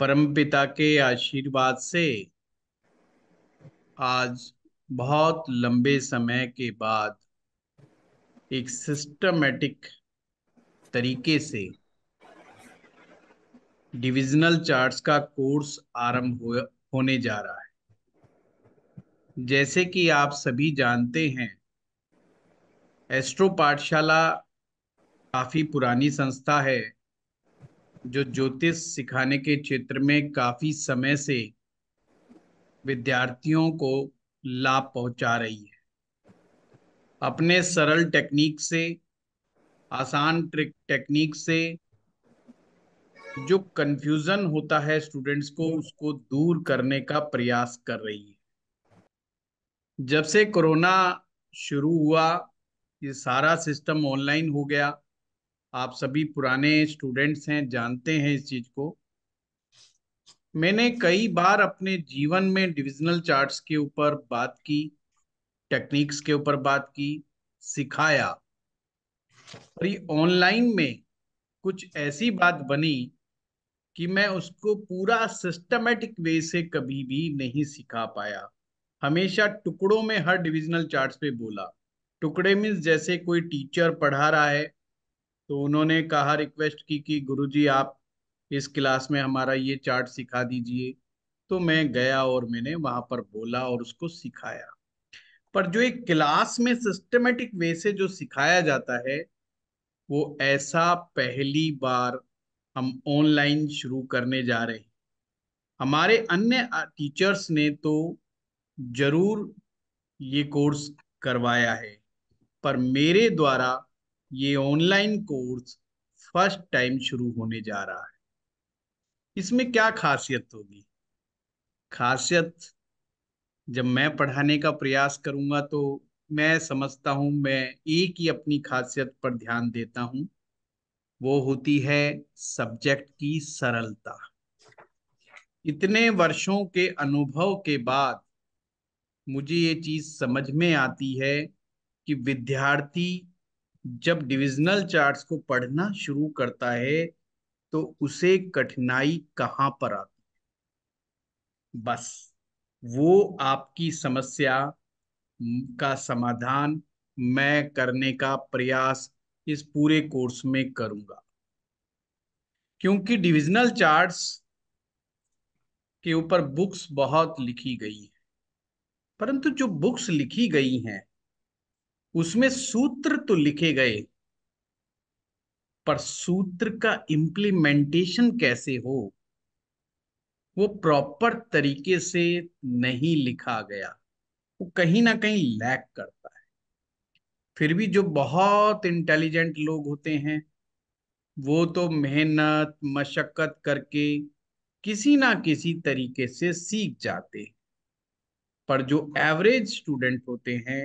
परम पिता के आशीर्वाद से आज बहुत लंबे समय के बाद एक सिस्टमेटिक तरीके से डिविजनल चार्ट्स का कोर्स आरंभ हो, होने जा रहा है जैसे कि आप सभी जानते हैं एस्ट्रो पाठशाला काफ़ी पुरानी संस्था है जो ज्योतिष सिखाने के क्षेत्र में काफी समय से विद्यार्थियों को लाभ पहुंचा रही है अपने सरल टेक्निक से आसान ट्रिक टेक्निक से जो कंफ्यूजन होता है स्टूडेंट्स को उसको दूर करने का प्रयास कर रही है जब से कोरोना शुरू हुआ ये सारा सिस्टम ऑनलाइन हो गया आप सभी पुराने स्टूडेंट्स हैं जानते हैं इस चीज को मैंने कई बार अपने जीवन में डिविजनल चार्ट्स के ऊपर बात की टेक्निक्स के ऊपर बात की सिखाया और ये ऑनलाइन में कुछ ऐसी बात बनी कि मैं उसको पूरा सिस्टमेटिक वे से कभी भी नहीं सिखा पाया हमेशा टुकड़ों में हर डिविजनल चार्ट्स पे बोला टुकड़े मीन्स जैसे कोई टीचर पढ़ा रहा है तो उन्होंने कहा रिक्वेस्ट की कि गुरुजी आप इस क्लास में हमारा ये चार्ट सिखा दीजिए तो मैं गया और मैंने वहां पर बोला और उसको सिखाया पर जो एक क्लास में सिस्टमेटिक वे से जो सिखाया जाता है वो ऐसा पहली बार हम ऑनलाइन शुरू करने जा रहे हैं हमारे अन्य टीचर्स ने तो जरूर ये कोर्स करवाया है पर मेरे द्वारा ये ऑनलाइन कोर्स फर्स्ट टाइम शुरू होने जा रहा है इसमें क्या खासियत होगी खासियत जब मैं पढ़ाने का प्रयास करूंगा तो मैं समझता हूं मैं एक ही अपनी खासियत पर ध्यान देता हूं वो होती है सब्जेक्ट की सरलता इतने वर्षों के अनुभव के बाद मुझे ये चीज समझ में आती है कि विद्यार्थी जब डिविजनल चार्ट्स को पढ़ना शुरू करता है तो उसे कठिनाई कहां पर आती है बस वो आपकी समस्या का समाधान मैं करने का प्रयास इस पूरे कोर्स में करूंगा क्योंकि डिविजनल चार्ट्स के ऊपर बुक्स बहुत लिखी गई है परंतु जो बुक्स लिखी गई हैं उसमें सूत्र तो लिखे गए पर सूत्र का इम्प्लीमेंटेशन कैसे हो वो प्रॉपर तरीके से नहीं लिखा गया वो कहीं ना कहीं लैक करता है फिर भी जो बहुत इंटेलिजेंट लोग होते हैं वो तो मेहनत मशक्कत करके किसी ना किसी तरीके से सीख जाते हैं पर जो एवरेज स्टूडेंट होते हैं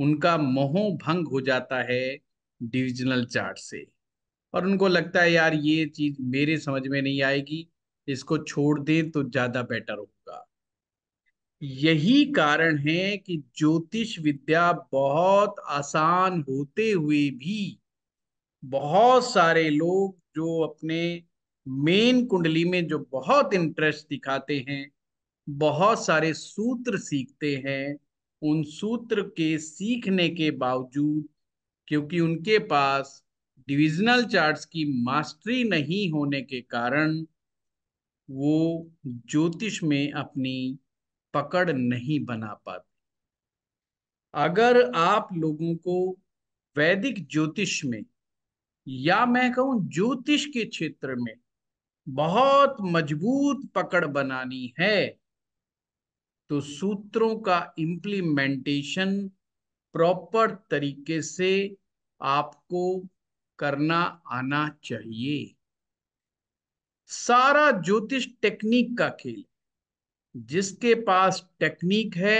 उनका मोह भंग हो जाता है डिविजनल चार्ट से और उनको लगता है यार ये चीज मेरे समझ में नहीं आएगी इसको छोड़ दें तो ज्यादा बेटर होगा यही कारण है कि ज्योतिष विद्या बहुत आसान होते हुए भी बहुत सारे लोग जो अपने मेन कुंडली में जो बहुत इंटरेस्ट दिखाते हैं बहुत सारे सूत्र सीखते हैं उन सूत्र के सीखने के बावजूद क्योंकि उनके पास डिविजनल चार्ट्स की मास्टरी नहीं होने के कारण वो ज्योतिष में अपनी पकड़ नहीं बना पाते अगर आप लोगों को वैदिक ज्योतिष में या मैं कहूं ज्योतिष के क्षेत्र में बहुत मजबूत पकड़ बनानी है तो सूत्रों का इम्प्लीमेंटेशन प्रॉपर तरीके से आपको करना आना चाहिए सारा ज्योतिष टेक्निक का खेल जिसके पास टेक्निक है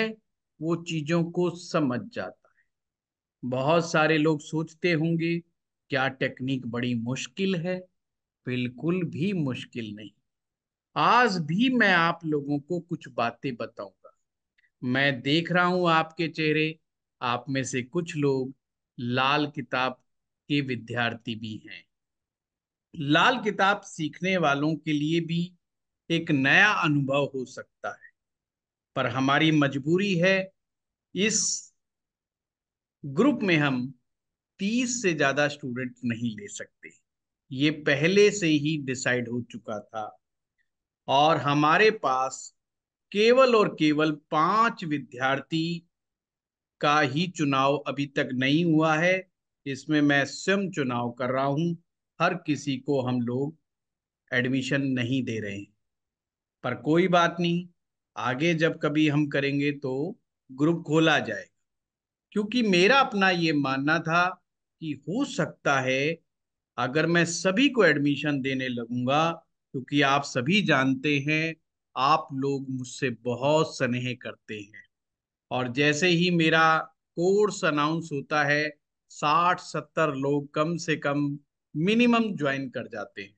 वो चीजों को समझ जाता है बहुत सारे लोग सोचते होंगे क्या टेक्निक बड़ी मुश्किल है बिल्कुल भी मुश्किल नहीं आज भी मैं आप लोगों को कुछ बातें बताऊं मैं देख रहा हूं आपके चेहरे आप में से कुछ लोग लाल किताब के विद्यार्थी भी हैं लाल किताब सीखने वालों के लिए भी एक नया अनुभव हो सकता है पर हमारी मजबूरी है इस ग्रुप में हम तीस से ज्यादा स्टूडेंट नहीं ले सकते ये पहले से ही डिसाइड हो चुका था और हमारे पास केवल और केवल पांच विद्यार्थी का ही चुनाव अभी तक नहीं हुआ है इसमें मैं स्वयं चुनाव कर रहा हूं हर किसी को हम लोग एडमिशन नहीं दे रहे हैं पर कोई बात नहीं आगे जब कभी हम करेंगे तो ग्रुप खोला जाएगा क्योंकि मेरा अपना ये मानना था कि हो सकता है अगर मैं सभी को एडमिशन देने लगूंगा क्योंकि आप सभी जानते हैं आप लोग मुझसे बहुत स्नेह करते हैं और जैसे ही मेरा कोर्स अनाउंस होता है साठ सत्तर लोग कम से कम मिनिमम ज्वाइन कर जाते हैं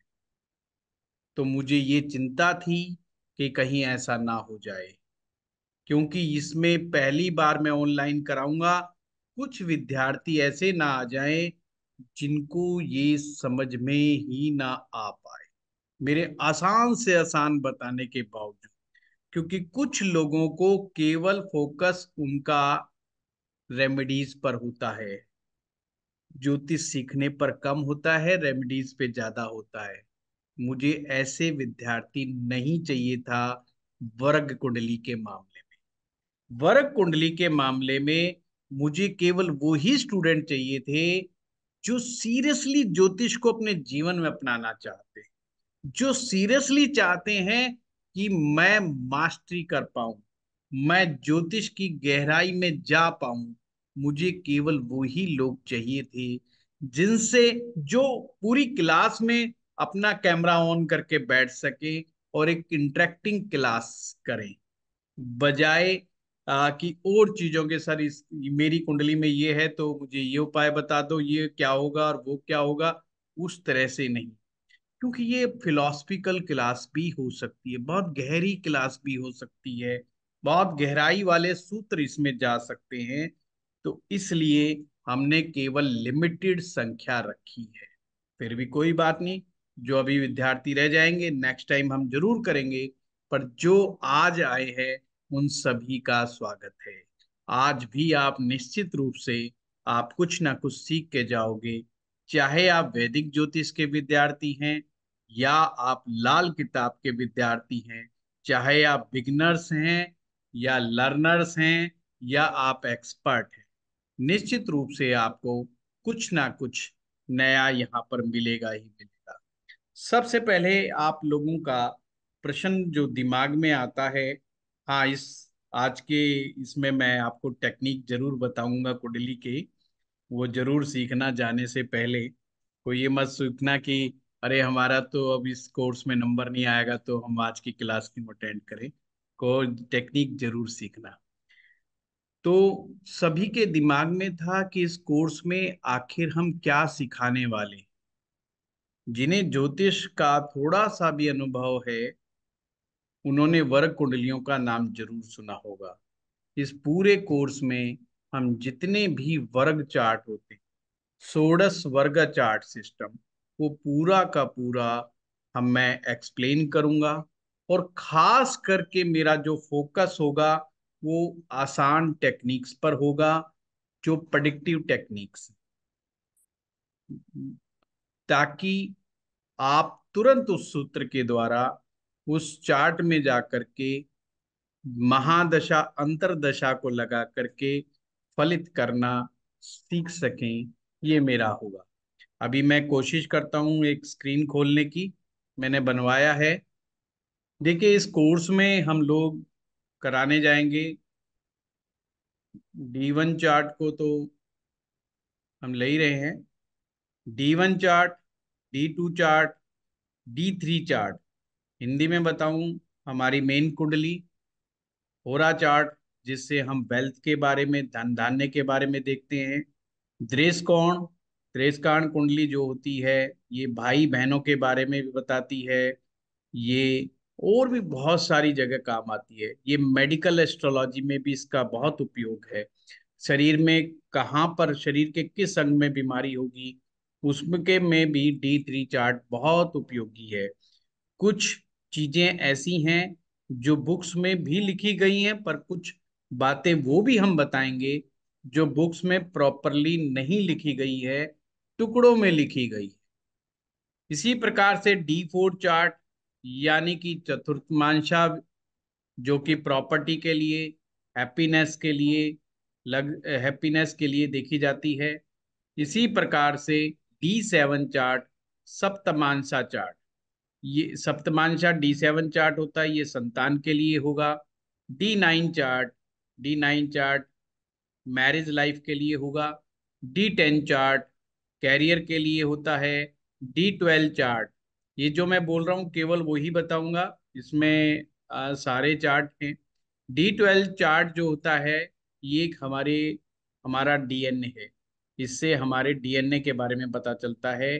तो मुझे ये चिंता थी कि कहीं ऐसा ना हो जाए क्योंकि इसमें पहली बार मैं ऑनलाइन कराऊंगा कुछ विद्यार्थी ऐसे ना आ जाएं जिनको ये समझ में ही ना आ पाए मेरे आसान से आसान बताने के बावजूद क्योंकि कुछ लोगों को केवल फोकस उनका रेमेडीज पर होता है ज्योतिष सीखने पर कम होता है रेमेडीज पे ज्यादा होता है मुझे ऐसे विद्यार्थी नहीं चाहिए था वर्ग कुंडली के मामले में वर्ग कुंडली के मामले में मुझे केवल वो ही स्टूडेंट चाहिए थे जो सीरियसली ज्योतिष को अपने जीवन में अपनाना चाहते हैं जो सीरियसली चाहते हैं कि मैं मास्टरी कर पाऊं मैं ज्योतिष की गहराई में जा पाऊं मुझे केवल वो ही लोग चाहिए थे जिनसे जो पूरी क्लास में अपना कैमरा ऑन करके बैठ सके और एक इंटरेक्टिंग क्लास करें बजाय कि और चीजों के सर इस मेरी कुंडली में ये है तो मुझे ये उपाय बता दो ये क्या होगा और वो क्या होगा उस तरह से नहीं क्योंकि ये फिलोसफिकल क्लास भी हो सकती है बहुत गहरी क्लास भी हो सकती है बहुत गहराई वाले सूत्र इसमें जा सकते हैं तो इसलिए हमने केवल लिमिटेड संख्या रखी है फिर भी कोई बात नहीं जो अभी विद्यार्थी रह जाएंगे नेक्स्ट टाइम हम जरूर करेंगे पर जो आज आए हैं उन सभी का स्वागत है आज भी आप निश्चित रूप से आप कुछ ना कुछ सीख के जाओगे चाहे आप वैदिक ज्योतिष के विद्यार्थी हैं या आप लाल किताब के विद्यार्थी हैं चाहे आप बिगनर्स हैं या लर्नर्स हैं या आप एक्सपर्ट हैं निश्चित रूप से आपको कुछ ना कुछ नया यहाँ पर मिलेगा ही मिलेगा सबसे पहले आप लोगों का प्रश्न जो दिमाग में आता है हाँ इस आज के इसमें मैं आपको टेक्निक जरूर बताऊंगा कुडली के वो जरूर सीखना जाने से पहले कोई ये मत सीखना कि अरे हमारा तो अब इस कोर्स में नंबर नहीं आएगा तो हम आज की क्लास क्यों अटेंड करें को टेक्निक जरूर सीखना तो सभी के दिमाग में था कि इस कोर्स में आखिर हम क्या सिखाने वाले जिन्हें ज्योतिष का थोड़ा सा भी अनुभव है उन्होंने वर्ग कुंडलियों का नाम जरूर सुना होगा इस पूरे कोर्स में हम जितने भी वर्ग चार्ट होते सोडस वर्ग चार्ट सिस्टम वो पूरा का पूरा हम मैं एक्सप्लेन करूंगा और ख़ास करके मेरा जो फोकस होगा वो आसान टेक्निक्स पर होगा जो प्रडिक्टिव टेक्निक्स ताकि आप तुरंत उस सूत्र के द्वारा उस चार्ट में जा करके महादशा अंतरदशा को लगा करके फलित करना सीख सकें ये मेरा होगा अभी मैं कोशिश करता हूँ एक स्क्रीन खोलने की मैंने बनवाया है देखिए इस कोर्स में हम लोग कराने जाएंगे डी वन चार्ट को तो हम ले ही रहे हैं D one chart D two chart D three chart Hindi में बताऊं हमारी मेन कुंडली होरा चार्ट जिससे हम वेल्थ के बारे में धन धान्य के बारे में देखते हैं द्रेस कोण त्रेसकाण कुंडली जो होती है ये भाई बहनों के बारे में भी बताती है ये और भी बहुत सारी जगह काम आती है ये मेडिकल एस्ट्रोलॉजी में भी इसका बहुत उपयोग है शरीर में कहाँ पर शरीर के किस अंग में बीमारी होगी उसके में भी डी थ्री चार्ट बहुत उपयोगी है कुछ चीजें ऐसी हैं जो बुक्स में भी लिखी गई हैं पर कुछ बातें वो भी हम बताएंगे जो बुक्स में प्रॉपरली नहीं लिखी गई है टुकड़ों में लिखी गई इसी प्रकार से डी फोर चार्ट यानी कि चतुर्थमांशा जो कि प्रॉपर्टी के लिए हैप्पीनेस के लिए लग हैप्पीनेस के लिए देखी जाती है इसी प्रकार से डी सेवन चार्ट सप्तमांशा चार्ट ये सप्तमांशा डी सेवन चार्ट होता है ये संतान के लिए होगा D nine chart D nine chart marriage life के लिए होगा डी टेन चार्ट कैरियर के लिए होता है डी ट्वेल्व चार्ट ये जो मैं बोल रहा हूँ केवल वही बताऊंगा इसमें आ, सारे चार्ट हैं डी ट्वेल्व चार्ट जो होता है ये हमारे हमारा डीएनए है इससे हमारे डीएनए के बारे में पता चलता है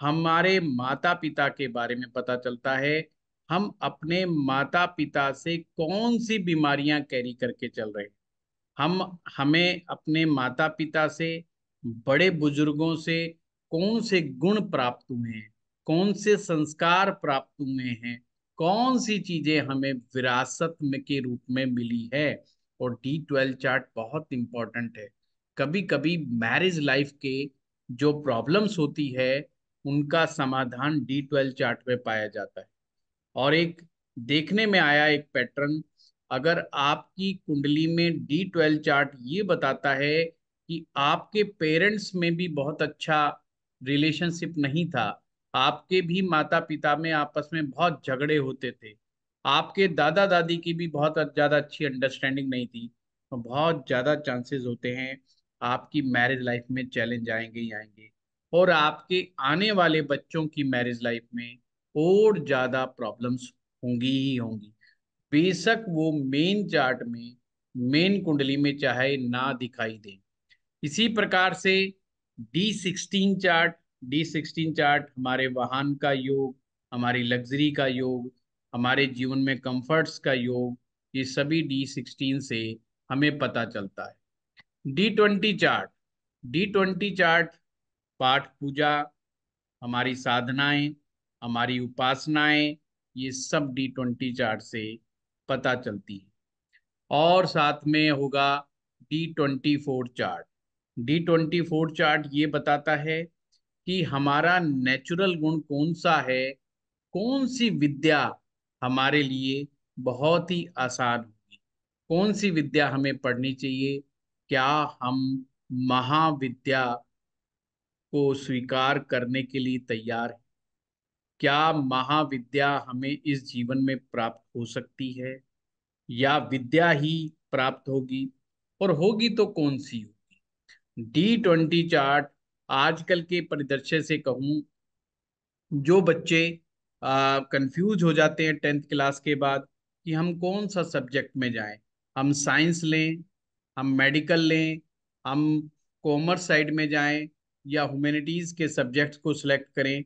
हमारे माता पिता के बारे में पता चलता है हम अपने माता पिता से कौन सी बीमारियां कैरी करके चल रहे हैं हम हमें अपने माता पिता से बड़े बुजुर्गों से कौन से गुण प्राप्त हुए हैं कौन से संस्कार प्राप्त हुए हैं कौन सी चीजें हमें विरासत में के रूप में मिली है और डी ट्वेल्व चार्ट बहुत इंपॉर्टेंट है कभी कभी मैरिज लाइफ के जो प्रॉब्लम्स होती है उनका समाधान डी ट्वेल्व चार्ट में पाया जाता है और एक देखने में आया एक पैटर्न अगर आपकी कुंडली में डी ट्वेल्व चार्ट ये बताता है कि आपके पेरेंट्स में भी बहुत अच्छा रिलेशनशिप नहीं था आपके भी माता पिता में आपस में बहुत झगड़े होते थे आपके दादा दादी की भी बहुत ज़्यादा अच्छी अंडरस्टैंडिंग नहीं थी तो बहुत ज़्यादा चांसेस होते हैं आपकी मैरिज लाइफ में चैलेंज आएंगे ही आएंगे और आपके आने वाले बच्चों की मैरिज लाइफ में और ज़्यादा प्रॉब्लम्स होंगी ही होंगी बेशक वो मेन चार्ट में मेन कुंडली में चाहे ना दिखाई दें इसी प्रकार से D16 चार्ट D16 चार्ट हमारे वाहन का योग हमारी लग्जरी का योग हमारे जीवन में कंफर्ट्स का योग ये सभी D16 से हमें पता चलता है D20 चार्ट D20 चार्ट पाठ पूजा हमारी साधनाएं हमारी उपासनाएं ये सब D20 चार्ट से पता चलती है और साथ में होगा D24 chart D twenty four chart ये बताता है कि हमारा नेचुरल गुण कौन सा है कौन सी विद्या हमारे लिए बहुत ही आसान होगी कौन सी विद्या हमें पढ़नी चाहिए क्या हम महाविद्या को स्वीकार करने के लिए तैयार हैं क्या महाविद्या हमें इस जीवन में प्राप्त हो सकती है या विद्या ही प्राप्त होगी और होगी तो कौन सी होगी डी ट्वेंटी चार्ट आजकल के परिदृश्य से कहूँ जो बच्चे कंफ्यूज हो जाते हैं टेंथ क्लास के बाद कि हम कौन सा सब्जेक्ट में जाएं हम साइंस लें हम मेडिकल लें हम कॉमर्स साइड में जाएं या ह्यूमैनिटीज़ के सब्जेक्ट्स को सिलेक्ट करें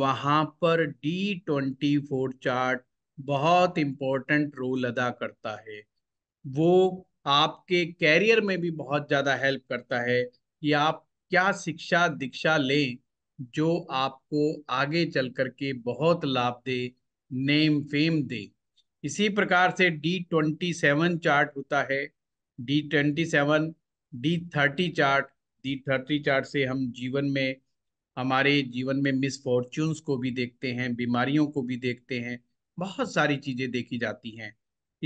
वहाँ पर डी ट्वेंटी फोर चार्ट बहुत इम्पोर्टेंट रोल अदा करता है वो आपके कैरियर में भी बहुत ज़्यादा हेल्प करता है कि आप क्या शिक्षा दीक्षा लें जो आपको आगे चल करके बहुत लाभ दे नेम फेम दे इसी प्रकार से डी ट्वेंटी सेवन चार्ट होता है D twenty seven D thirty chart D thirty chart से हम जीवन में हमारे जीवन में मिसफॉर्चून्स को भी देखते हैं बीमारियों को भी देखते हैं बहुत सारी चीज़ें देखी जाती हैं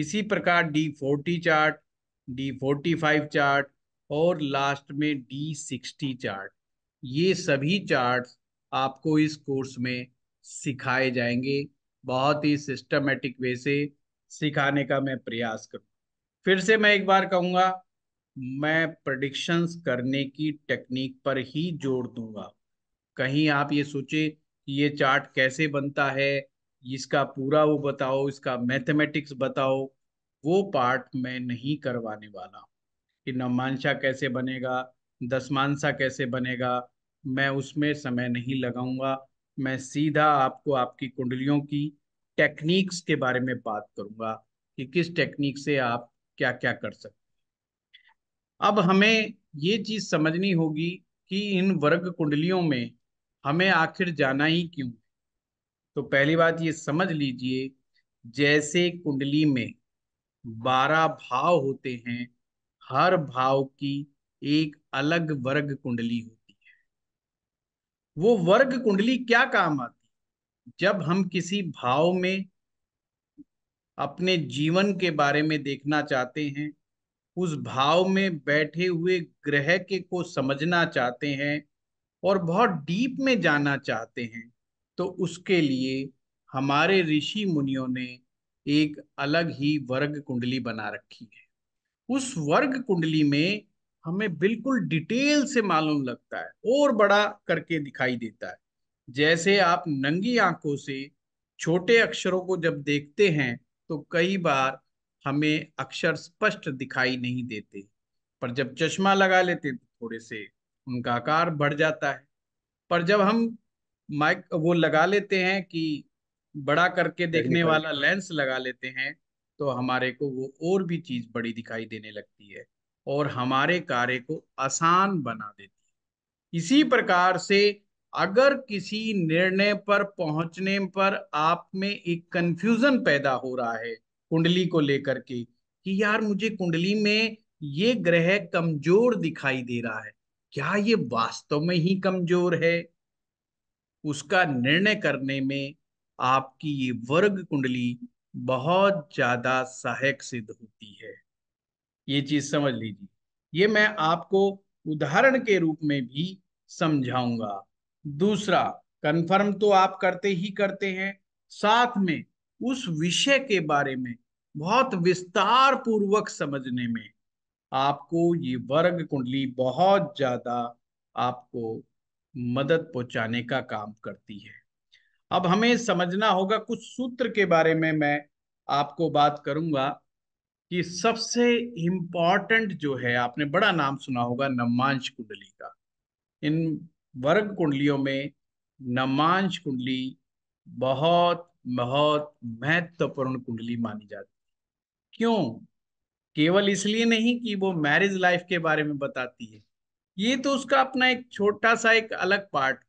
इसी प्रकार D forty chart D forty five chart और लास्ट में डी सिक्सटी चार्ट ये सभी चार्ट्स आपको इस कोर्स में सिखाए जाएंगे बहुत ही सिस्टमेटिक वे से सिखाने का मैं प्रयास करूँ फिर से मैं एक बार कहूँगा मैं प्रडिक्शंस करने की टेक्निक पर ही जोड़ दूंगा कहीं आप ये सोचे कि ये चार्ट कैसे बनता है इसका पूरा वो बताओ इसका मैथमेटिक्स बताओ वो पार्ट मैं नहीं करवाने वाला कि नवमांशा कैसे बनेगा दसमांशा कैसे बनेगा मैं उसमें समय नहीं लगाऊंगा मैं सीधा आपको आपकी कुंडलियों की टेक्निक्स के बारे में बात करूंगा कि किस टेक्निक से आप क्या क्या कर सकते अब हमें ये चीज समझनी होगी कि इन वर्ग कुंडलियों में हमें आखिर जाना ही क्यों तो पहली बात ये समझ लीजिए जैसे कुंडली में बारह भाव होते हैं हर भाव की एक अलग वर्ग कुंडली होती है वो वर्ग कुंडली क्या काम आती जब हम किसी भाव में अपने जीवन के बारे में देखना चाहते हैं उस भाव में बैठे हुए ग्रह के को समझना चाहते हैं और बहुत डीप में जाना चाहते हैं तो उसके लिए हमारे ऋषि मुनियों ने एक अलग ही वर्ग कुंडली बना रखी है उस वर्ग कुंडली में हमें बिल्कुल डिटेल से मालूम लगता है और बड़ा करके दिखाई देता है जैसे आप नंगी आंखों से छोटे अक्षरों को जब देखते हैं तो कई बार हमें अक्षर स्पष्ट दिखाई नहीं देते पर जब चश्मा लगा लेते तो थोड़े से उनका आकार बढ़ जाता है पर जब हम माइक वो लगा लेते हैं कि बड़ा करके देखने वाला लेंस लगा लेते हैं तो हमारे को वो और भी चीज बड़ी दिखाई देने लगती है और हमारे कार्य को आसान बना देती है इसी प्रकार से अगर किसी निर्णय पर पहुंचने पर आप में एक कंफ्यूजन पैदा हो रहा है कुंडली को लेकर के कि यार मुझे कुंडली में ये ग्रह कमजोर दिखाई दे रहा है क्या ये वास्तव में ही कमजोर है उसका निर्णय करने में आपकी ये वर्ग कुंडली बहुत ज्यादा सहायक सिद्ध होती है ये चीज समझ लीजिए ये मैं आपको उदाहरण के रूप में भी समझाऊंगा दूसरा कन्फर्म तो आप करते ही करते हैं साथ में उस विषय के बारे में बहुत विस्तार पूर्वक समझने में आपको ये वर्ग कुंडली बहुत ज्यादा आपको मदद पहुंचाने का काम करती है अब हमें समझना होगा कुछ सूत्र के बारे में मैं आपको बात करूंगा कि सबसे इम्पॉर्टेंट जो है आपने बड़ा नाम सुना होगा नमांश कुंडली का इन वर्ग कुंडलियों में नमांश कुंडली बहुत बहुत महत्वपूर्ण कुंडली मानी जाती है क्यों केवल इसलिए नहीं कि वो मैरिज लाइफ के बारे में बताती है ये तो उसका अपना एक छोटा सा एक अलग पार्ट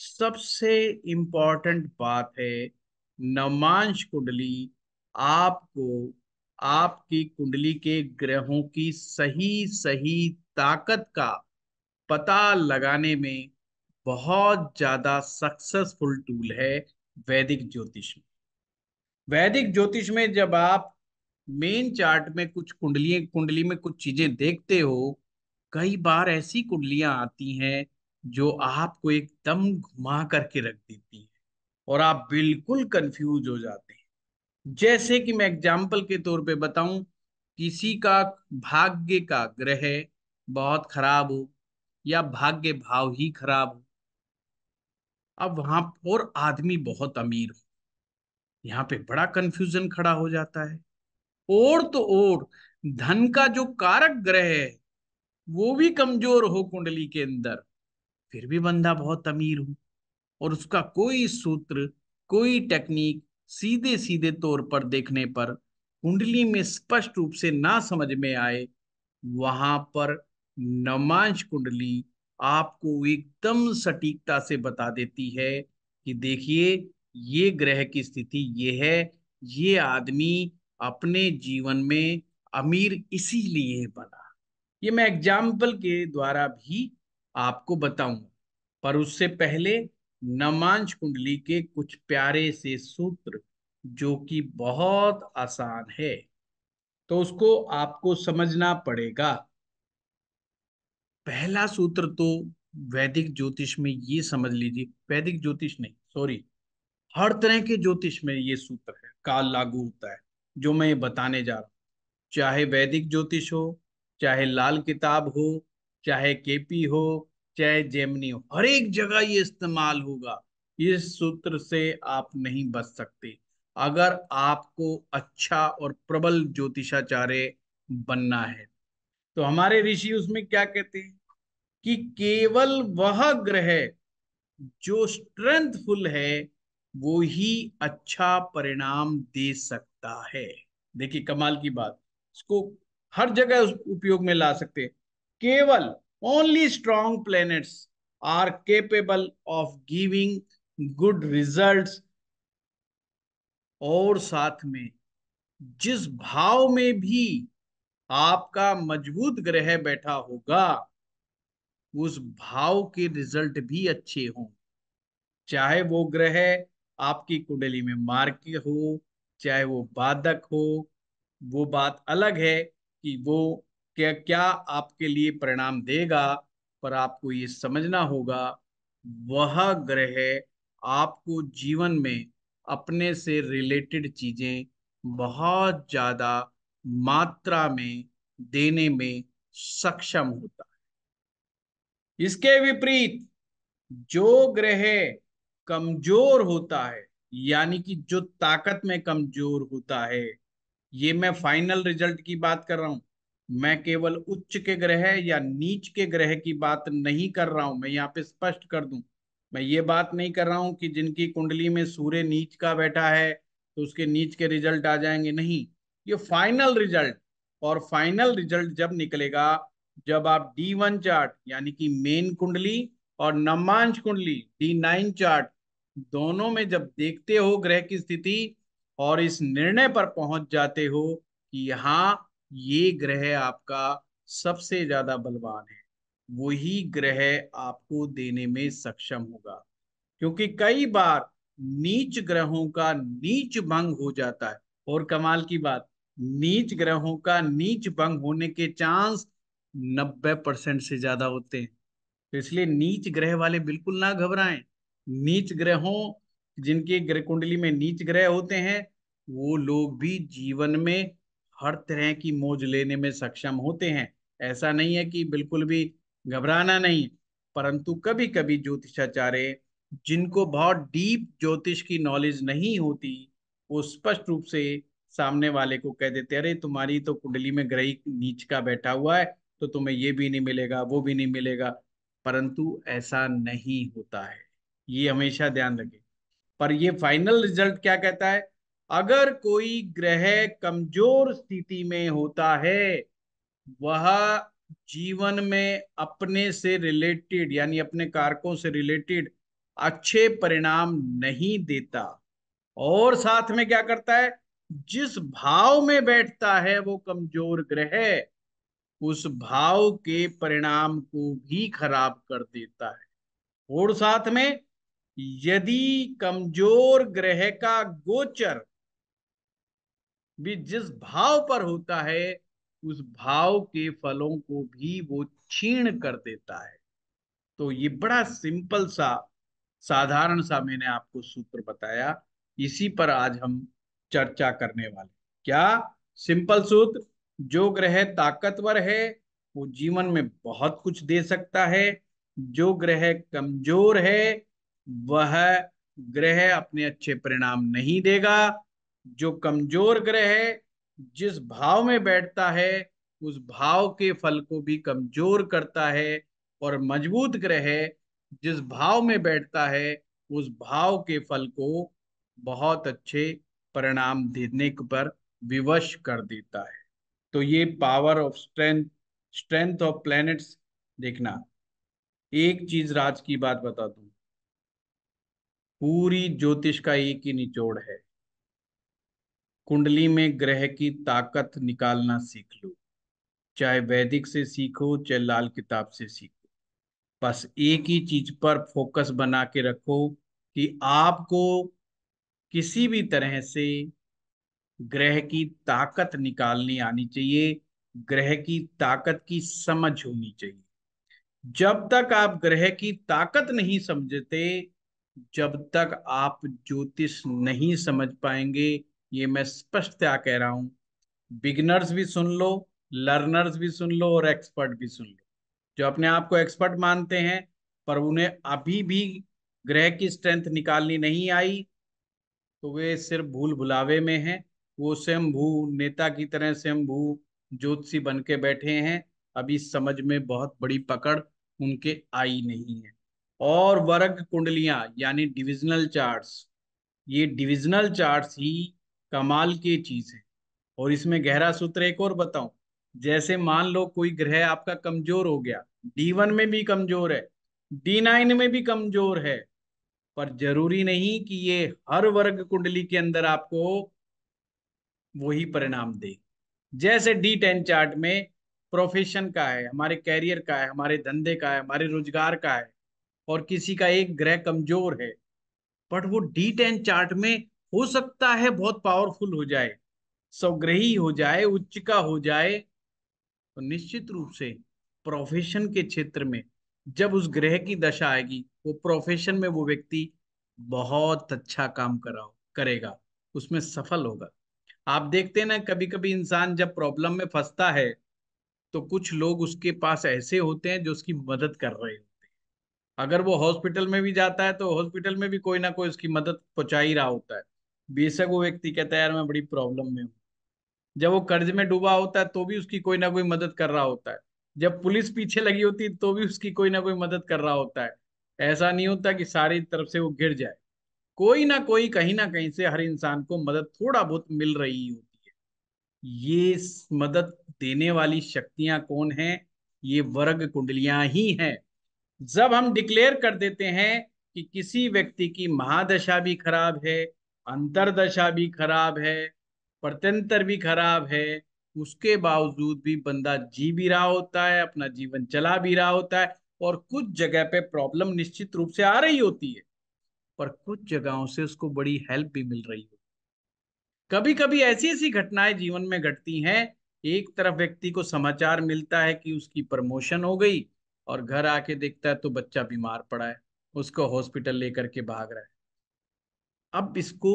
सबसे इम्पॉर्टेंट बात है नवमांश कुंडली आपको आपकी कुंडली के ग्रहों की सही सही ताकत का पता लगाने में बहुत ज्यादा सक्सेसफुल टूल है वैदिक ज्योतिष में वैदिक ज्योतिष में जब आप मेन चार्ट में कुछ कुंडली कुंडली में कुछ चीजें देखते हो कई बार ऐसी कुंडलियां आती हैं जो आपको एकदम घुमा करके रख देती है और आप बिल्कुल कंफ्यूज हो जाते हैं जैसे कि मैं एग्जाम्पल के तौर पे बताऊं किसी का भाग्य का ग्रह बहुत खराब हो या भाग्य भाव ही खराब हो अब वहां और आदमी बहुत अमीर हो यहाँ पे बड़ा कंफ्यूजन खड़ा हो जाता है और तो और धन का जो कारक ग्रह है वो भी कमजोर हो कुंडली के अंदर फिर भी बंदा बहुत अमीर हूं और उसका कोई सूत्र कोई टेक्निक सीधे सीधे तौर पर देखने पर कुंडली में स्पष्ट रूप से ना समझ में आए वहां पर नमांश कुंडली आपको एकदम सटीकता से बता देती है कि देखिए ये ग्रह की स्थिति ये है ये आदमी अपने जीवन में अमीर इसीलिए बना ये मैं एग्जाम्पल के द्वारा भी आपको बताऊंगा पर उससे पहले नमांश कुंडली के कुछ प्यारे से सूत्र जो कि बहुत आसान है तो उसको आपको समझना पड़ेगा पहला सूत्र तो वैदिक ज्योतिष में ये समझ लीजिए वैदिक ज्योतिष नहीं सॉरी हर तरह के ज्योतिष में ये सूत्र है काल लागू होता है जो मैं बताने जा रहा हूं चाहे वैदिक ज्योतिष हो चाहे लाल किताब हो चाहे केपी हो चाहे जेमनी हो हर एक जगह ये इस्तेमाल होगा इस सूत्र से आप नहीं बच सकते अगर आपको अच्छा और प्रबल ज्योतिषाचार्य बनना है तो हमारे ऋषि उसमें क्या कहते हैं कि केवल वह ग्रह जो स्ट्रेंथफुल है वो ही अच्छा परिणाम दे सकता है देखिए कमाल की बात इसको हर जगह उस उपयोग में ला सकते केवल Only strong planets are capable of giving good results और साथ में जिस भाव में भी आपका मजबूत ग्रह बैठा होगा उस भाव के रिजल्ट भी अच्छे हों चाहे वो ग्रह आपकी कुंडली में के हो चाहे वो बाधक हो वो बात अलग है कि वो क्या क्या आपके लिए परिणाम देगा पर आपको ये समझना होगा वह ग्रह आपको जीवन में अपने से रिलेटेड चीजें बहुत ज्यादा मात्रा में देने में सक्षम होता है इसके विपरीत जो ग्रह कमजोर होता है यानी कि जो ताकत में कमजोर होता है ये मैं फाइनल रिजल्ट की बात कर रहा हूं मैं केवल उच्च के ग्रह या नीच के ग्रह की बात नहीं कर रहा हूं मैं यहाँ पे स्पष्ट कर दूं मैं ये बात नहीं कर रहा हूं कि जिनकी कुंडली में सूर्य नीच का बैठा है तो उसके नीच के रिजल्ट आ जाएंगे नहीं ये फाइनल रिजल्ट और फाइनल रिजल्ट जब निकलेगा जब आप डी वन चार्ट यानी कि मेन कुंडली और नमांश कुंडली डी नाइन चार्ट दोनों में जब देखते हो ग्रह की स्थिति और इस निर्णय पर पहुंच जाते हो कि यहाँ ये ग्रह आपका सबसे ज्यादा बलवान है वही ग्रह आपको देने में सक्षम होगा क्योंकि कई बार नीच ग्रहों का नीच भंग हो जाता है और कमाल की बात नीच ग्रहों का नीच भंग होने के चांस नब्बे परसेंट से ज्यादा होते हैं तो इसलिए नीच ग्रह वाले बिल्कुल ना घबराएं नीच ग्रहों जिनके ग्रह कुंडली में नीच ग्रह होते हैं वो लोग भी जीवन में हर तरह की मौज लेने में सक्षम होते हैं ऐसा नहीं है कि बिल्कुल भी घबराना नहीं परंतु कभी कभी ज्योतिषाचार्य जिनको बहुत डीप ज्योतिष की नॉलेज नहीं होती वो स्पष्ट रूप से सामने वाले को कह देते अरे तुम्हारी तो कुंडली में ग्रही नीच का बैठा हुआ है तो तुम्हें ये भी नहीं मिलेगा वो भी नहीं मिलेगा परंतु ऐसा नहीं होता है ये हमेशा ध्यान रखें पर ये फाइनल रिजल्ट क्या कहता है अगर कोई ग्रह कमजोर स्थिति में होता है वह जीवन में अपने से रिलेटेड यानी अपने कारकों से रिलेटेड अच्छे परिणाम नहीं देता और साथ में क्या करता है जिस भाव में बैठता है वो कमजोर ग्रह उस भाव के परिणाम को भी खराब कर देता है और साथ में यदि कमजोर ग्रह का गोचर भी जिस भाव पर होता है उस भाव के फलों को भी वो छीण कर देता है तो ये बड़ा सिंपल सा साधारण सा मैंने आपको सूत्र बताया इसी पर आज हम चर्चा करने वाले क्या सिंपल सूत्र जो ग्रह ताकतवर है वो जीवन में बहुत कुछ दे सकता है जो ग्रह कमजोर है वह ग्रह अपने अच्छे परिणाम नहीं देगा जो कमजोर ग्रह है जिस भाव में बैठता है उस भाव के फल को भी कमजोर करता है और मजबूत ग्रह जिस भाव में बैठता है उस भाव के फल को बहुत अच्छे परिणाम देने पर विवश कर देता है तो ये power of strength strength of planets देखना एक चीज राज की बात बता दू पूरी ज्योतिष का एक ही निचोड़ है कुंडली में ग्रह की ताकत निकालना सीख लो चाहे वैदिक से सीखो चाहे लाल किताब से सीखो बस एक ही चीज पर फोकस बना के रखो कि आपको किसी भी तरह से ग्रह की ताकत निकालनी आनी चाहिए ग्रह की ताकत की समझ होनी चाहिए जब तक आप ग्रह की ताकत नहीं समझते जब तक आप ज्योतिष नहीं समझ पाएंगे ये मैं स्पष्टता कह रहा हूं बिगनर्स भी सुन लो लर्नर्स भी सुन लो और एक्सपर्ट भी सुन लो जो अपने आप को एक्सपर्ट मानते हैं पर उन्हें अभी भी ग्रह की स्ट्रेंथ निकालनी नहीं आई तो वे सिर्फ भूल भुलावे में हैं वो स्वयं भू नेता की तरह स्वयं भू ज्योतिषी बन के बैठे हैं अभी समझ में बहुत बड़ी पकड़ उनके आई नहीं है और वर्ग कुंडलियां यानी डिविजनल चार्ट्स ये डिविजनल चार्ट्स ही कमाल की चीज है और इसमें गहरा सूत्र एक और बताऊं जैसे मान लो कोई ग्रह आपका कमजोर हो गया डी वन में भी कमजोर है डी नाइन में भी कमजोर है पर जरूरी नहीं कि ये हर वर्ग कुंडली के अंदर आपको वही परिणाम दे जैसे डी टेन चार्ट में प्रोफेशन का है हमारे कैरियर का है हमारे धंधे का है हमारे रोजगार का है और किसी का एक ग्रह कमजोर है बट वो डी टेन चार्ट में हो सकता है बहुत पावरफुल हो जाए स्वग्रही हो जाए उच्च का हो जाए तो निश्चित रूप से प्रोफेशन के क्षेत्र में जब उस ग्रह की दशा आएगी वो प्रोफेशन में वो व्यक्ति बहुत अच्छा काम कराओ करेगा उसमें सफल होगा आप देखते ना कभी कभी इंसान जब प्रॉब्लम में फंसता है तो कुछ लोग उसके पास ऐसे होते हैं जो उसकी मदद कर रहे होते हैं अगर वो हॉस्पिटल में भी जाता है तो हॉस्पिटल में भी कोई ना कोई उसकी मदद पहुंचा ही रहा होता है बेशक वो व्यक्ति कहता है यार मैं बड़ी प्रॉब्लम में हूँ जब वो कर्ज में डूबा होता है तो भी उसकी कोई ना कोई मदद कर रहा होता है जब पुलिस पीछे लगी होती है तो भी उसकी कोई ना कोई मदद कर रहा होता है ऐसा नहीं होता कि सारी तरफ से वो गिर जाए कोई ना कोई कहीं ना कहीं से हर इंसान को मदद थोड़ा बहुत मिल रही होती है ये मदद देने वाली शक्तियां कौन हैं ये वर्ग कुंडलियां ही हैं जब हम डिक्लेयर कर देते हैं कि किसी व्यक्ति की महादशा भी खराब है अंतरदशा भी खराब है प्रत्यंतर भी खराब है उसके बावजूद भी बंदा जी भी रहा होता है अपना जीवन चला भी रहा होता है और कुछ जगह पे प्रॉब्लम निश्चित रूप से आ रही होती है पर कुछ जगहों से उसको बड़ी हेल्प भी मिल रही होती है कभी कभी ऐसी ऐसी घटनाएं जीवन में घटती हैं एक तरफ व्यक्ति को समाचार मिलता है कि उसकी प्रमोशन हो गई और घर आके देखता है तो बच्चा बीमार पड़ा है उसको हॉस्पिटल लेकर के भाग रहा है अब इसको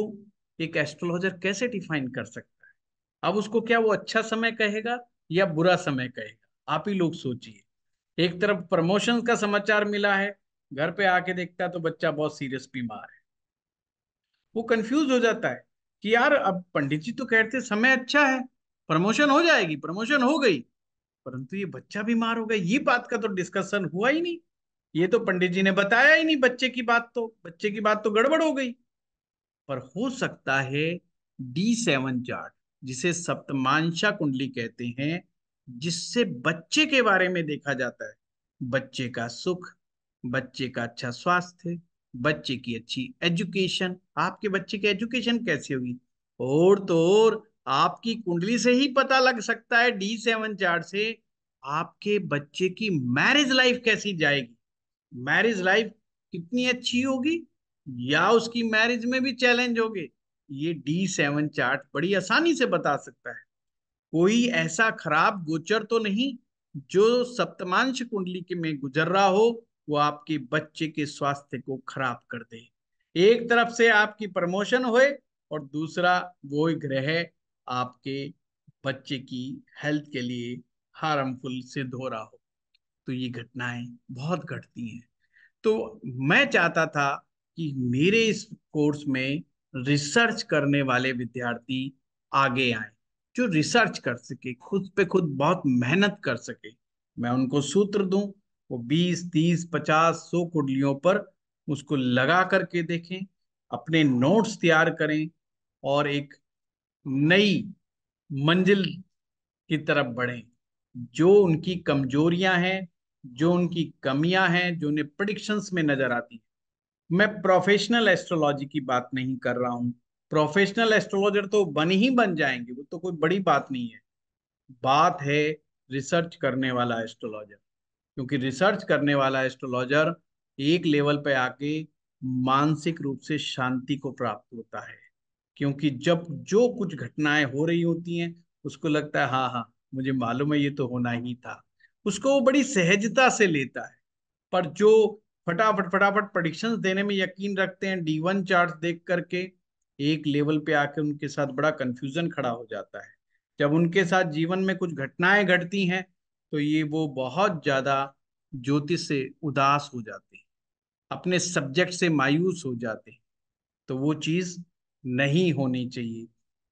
एक एस्ट्रोलॉजर कैसे डिफाइन कर सकता है अब उसको क्या वो अच्छा समय कहेगा या बुरा समय कहेगा आप ही लोग सोचिए एक तरफ प्रमोशन का समाचार मिला है घर पे आके देखता तो बच्चा बहुत सीरियस बीमार है वो कंफ्यूज हो जाता है कि यार अब पंडित जी तो कहते समय अच्छा है प्रमोशन हो जाएगी प्रमोशन हो गई परंतु ये बच्चा बीमार हो गया ये बात का तो डिस्कशन हुआ ही नहीं ये तो पंडित जी ने बताया ही नहीं बच्चे की बात तो बच्चे की बात तो गड़बड़ हो गई पर हो सकता है डी सेवन चार्ट जिसे सप्तमांशा कुंडली कहते हैं जिससे बच्चे के बारे में देखा जाता है बच्चे का सुख बच्चे का अच्छा स्वास्थ्य बच्चे की अच्छी एजुकेशन आपके बच्चे की एजुकेशन कैसी होगी और तो और आपकी कुंडली से ही पता लग सकता है डी सेवन चार्ट से आपके बच्चे की मैरिज लाइफ कैसी जाएगी मैरिज लाइफ कितनी अच्छी होगी या उसकी मैरिज में भी चैलेंज होगी ये डी सेवन चार्ट बड़ी आसानी से बता सकता है कोई ऐसा खराब गोचर तो नहीं जो सप्तमांश कुंडली के में गुजर रहा हो वो आपके बच्चे के स्वास्थ्य को खराब कर दे एक तरफ से आपकी प्रमोशन होए और दूसरा वो ग्रह आपके बच्चे की हेल्थ के लिए हार्मफुल सिद्ध हो रहा हो तो ये घटनाएं बहुत घटती हैं तो मैं चाहता था कि मेरे इस कोर्स में रिसर्च करने वाले विद्यार्थी आगे आए जो रिसर्च कर सके खुद पे खुद बहुत मेहनत कर सके मैं उनको सूत्र दूं वो 20, 30, 50, 100 कुंडलियों पर उसको लगा करके देखें अपने नोट्स तैयार करें और एक नई मंजिल की तरफ बढ़ें जो उनकी कमजोरियां हैं जो उनकी कमियां हैं जो उन्हें प्रडिक्शंस में नजर आती हैं मैं प्रोफेशनल एस्ट्रोलॉजी की बात नहीं कर रहा हूँ प्रोफेशनल एस्ट्रोलॉजर तो बन ही बन जाएंगे वो तो कोई बड़ी बात नहीं है बात है रिसर्च करने वाला एस्ट्रोलॉजर क्योंकि रिसर्च करने वाला एस्ट्रोलॉजर एक लेवल पे आके मानसिक रूप से शांति को प्राप्त होता है क्योंकि जब जो कुछ घटनाएं हो रही होती हैं उसको लगता है हाँ हाँ मुझे मालूम है ये तो होना ही था उसको वो बड़ी सहजता से लेता है पर जो फटाफट फटाफट प्रडिक्शन देने में यकीन रखते हैं डी वन चार्ट देख करके एक लेवल पे आके उनके साथ बड़ा कंफ्यूजन खड़ा हो जाता है जब उनके साथ जीवन में कुछ घटनाएं घटती हैं तो ये वो बहुत ज्यादा ज्योतिष से उदास हो जाते हैं अपने सब्जेक्ट से मायूस हो जाते हैं तो वो चीज नहीं होनी चाहिए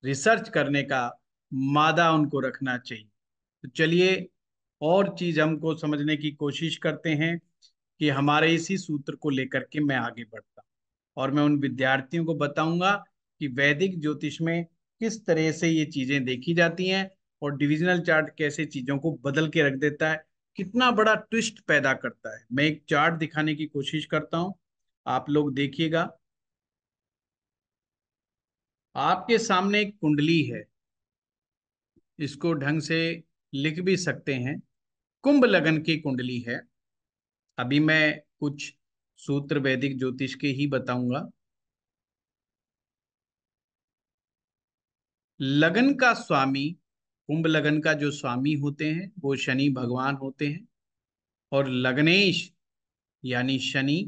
रिसर्च करने का मादा उनको रखना चाहिए तो चलिए और चीज हमको समझने की कोशिश करते हैं कि हमारे इसी सूत्र को लेकर के मैं आगे बढ़ता और मैं उन विद्यार्थियों को बताऊंगा कि वैदिक ज्योतिष में किस तरह से ये चीजें देखी जाती हैं और डिविजनल चार्ट कैसे चीजों को बदल के रख देता है कितना बड़ा ट्विस्ट पैदा करता है मैं एक चार्ट दिखाने की कोशिश करता हूं आप लोग देखिएगा आपके सामने एक कुंडली है इसको ढंग से लिख भी सकते हैं कुंभ लगन की कुंडली है अभी मैं कुछ सूत्र वैदिक ज्योतिष के ही बताऊंगा लगन का स्वामी कुंभ लगन का जो स्वामी होते हैं वो शनि भगवान होते हैं और लग्नेश यानी शनि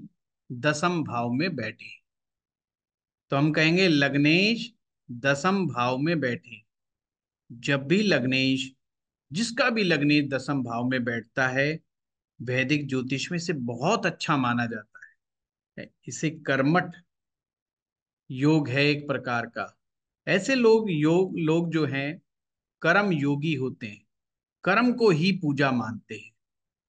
दसम भाव में बैठे तो हम कहेंगे लग्नेश दसम भाव में बैठे जब भी लग्नेश जिसका भी लग्नेश दसम भाव में बैठता है वैदिक ज्योतिष में से बहुत अच्छा माना जाता है इसे कर्मठ योग है एक प्रकार का ऐसे लोग योग लोग जो हैं कर्म योगी होते हैं कर्म को ही पूजा मानते हैं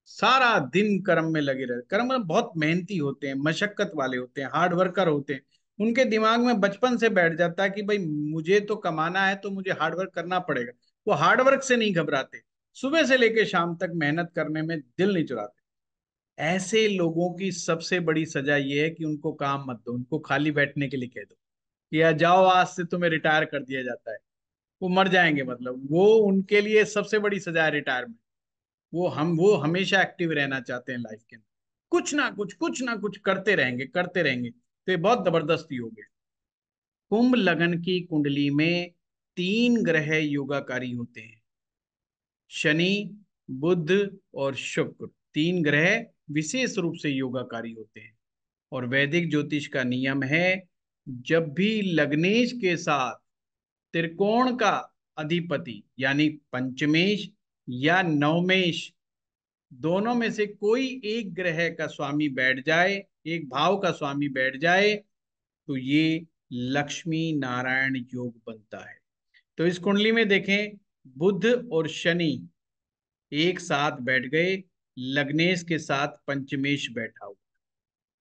सारा दिन कर्म में लगे रहते कर्म बहुत मेहनती होते हैं मशक्कत वाले होते हैं हार्ड वर्कर होते हैं उनके दिमाग में बचपन से बैठ जाता है कि भाई मुझे तो कमाना है तो मुझे हार्डवर्क करना पड़ेगा वो हार्डवर्क से नहीं घबराते सुबह से लेकर शाम तक मेहनत करने में दिल नहीं चुराते ऐसे लोगों की सबसे बड़ी सजा यह है कि उनको काम मत दो उनको खाली बैठने के लिए कह दो या जाओ आज से तुम्हें रिटायर कर दिया जाता है वो मर जाएंगे मतलब वो उनके लिए सबसे बड़ी सजा है रिटायरमेंट वो हम वो हमेशा एक्टिव रहना चाहते हैं लाइफ के अंदर कुछ ना कुछ कुछ ना कुछ करते रहेंगे करते रहेंगे तो ये बहुत जबरदस्ती हो गया कुंभ लगन की कुंडली में तीन ग्रह योगाकारी होते हैं शनि बुद्ध और शुक्र तीन ग्रह विशेष रूप से योगाकारी होते हैं और वैदिक ज्योतिष का नियम है जब भी लग्नेश के साथ त्रिकोण का अधिपति यानी पंचमेश या नवमेश दोनों में से कोई एक ग्रह का स्वामी बैठ जाए एक भाव का स्वामी बैठ जाए तो ये लक्ष्मी नारायण योग बनता है तो इस कुंडली में देखें बुद्ध और शनि एक साथ बैठ गए लग्नेश के साथ पंचमेश बैठा हुआ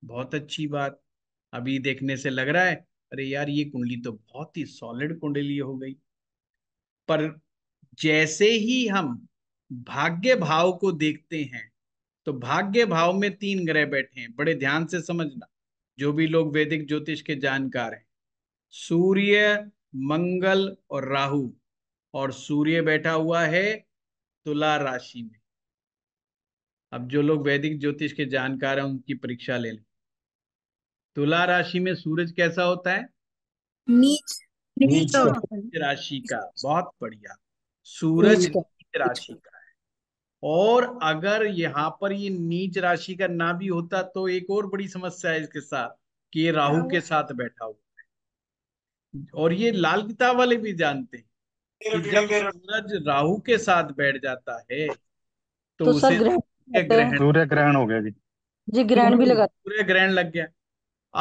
बहुत अच्छी बात अभी देखने से लग रहा है अरे यार ये कुंडली तो बहुत ही सॉलिड कुंडली हो गई पर जैसे ही हम भाग्य भाव को देखते हैं तो भाग्य भाव में तीन ग्रह बैठे हैं बड़े ध्यान से समझना जो भी लोग वैदिक ज्योतिष के जानकार हैं सूर्य मंगल और राहु और सूर्य बैठा हुआ है तुला राशि में अब जो लोग वैदिक ज्योतिष के जानकार हैं उनकी परीक्षा ले लें तुला राशि में सूरज कैसा होता है नीच नीच राशि का बहुत बढ़िया सूरज नीच राशि का है और अगर यहाँ पर ये नीच राशि का ना भी होता तो एक और बड़ी समस्या है इसके साथ कि ये राहु हाँ। के साथ बैठा हुआ है और ये लाल किताब वाले भी जानते हैं जब सूरज राहु के साथ बैठ जाता है तो, तो उसे सूर्य ग्रहण सूर्य ग्रहण हो गया जी जी ग्रहण भी लगा सूर्य ग्रहण लग गया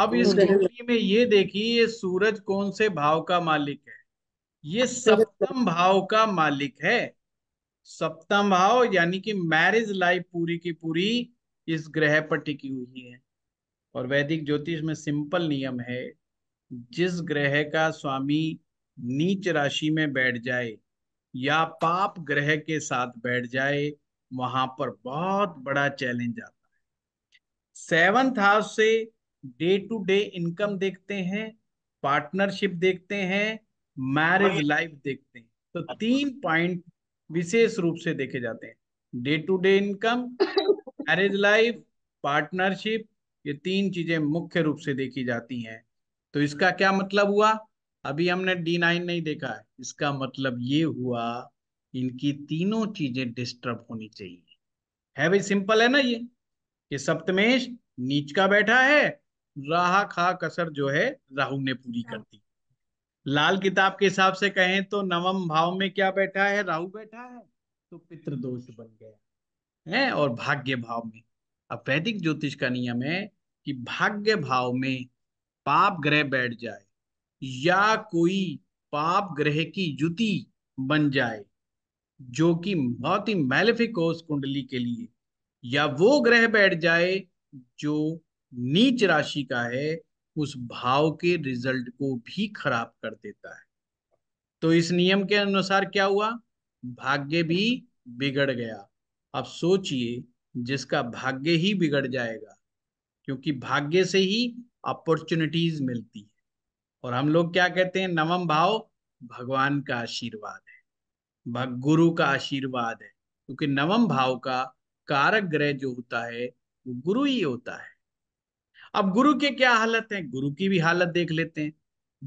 अब इस टिप्पणी में ये देखिए ये सूरज कौन से भाव का मालिक है ये सप्तम भाव का मालिक है सप्तम भाव यानी कि मैरिज लाइफ पूरी की पूरी इस ग्रह पर टिकी हुई है और वैदिक ज्योतिष में सिंपल नियम है जिस ग्रह का स्वामी नीच राशि में बैठ जाए या पाप ग्रह के साथ बैठ जाए वहां पर बहुत बड़ा चैलेंज आता है सेवंथ हाउस से डे टू डे इनकम देखते हैं पार्टनरशिप देखते हैं मैरिज लाइफ देखते हैं तो तीन पॉइंट विशेष रूप से देखे जाते हैं day to day income marriage life partnership ये तीन चीजें मुख्य रूप से देखी जाती हैं तो इसका क्या मतलब हुआ अभी हमने डी नाइन नहीं देखा है इसका मतलब ये हुआ इनकी तीनों चीजें डिस्टर्ब होनी चाहिए है भाई सिंपल है ना ये कि सप्तमेश नीच का बैठा है राहा खा कसर जो है राहु ने पूरी कर दी लाल किताब के हिसाब से कहें तो नवम भाव में क्या बैठा है राहु बैठा है तो पितृ दोष बन गया है और भाग्य भाव में अब वैदिक ज्योतिष का नियम है कि भाग्य भाव में पाप ग्रह बैठ जाए या कोई पाप ग्रह की युति बन जाए जो कि बहुत ही मैलिफिक हो उस कुंडली के लिए या वो ग्रह बैठ जाए जो नीच राशि का है उस भाव के रिजल्ट को भी खराब कर देता है तो इस नियम के अनुसार क्या हुआ भाग्य भी बिगड़ गया अब सोचिए जिसका भाग्य ही बिगड़ जाएगा क्योंकि भाग्य से ही अपॉर्चुनिटीज मिलती है और हम लोग क्या कहते हैं नवम भाव भगवान का आशीर्वाद है भग गुरु का आशीर्वाद है क्योंकि नवम भाव का कारक ग्रह जो होता है वो गुरु ही होता है अब गुरु के क्या हालत है गुरु की भी हालत देख लेते हैं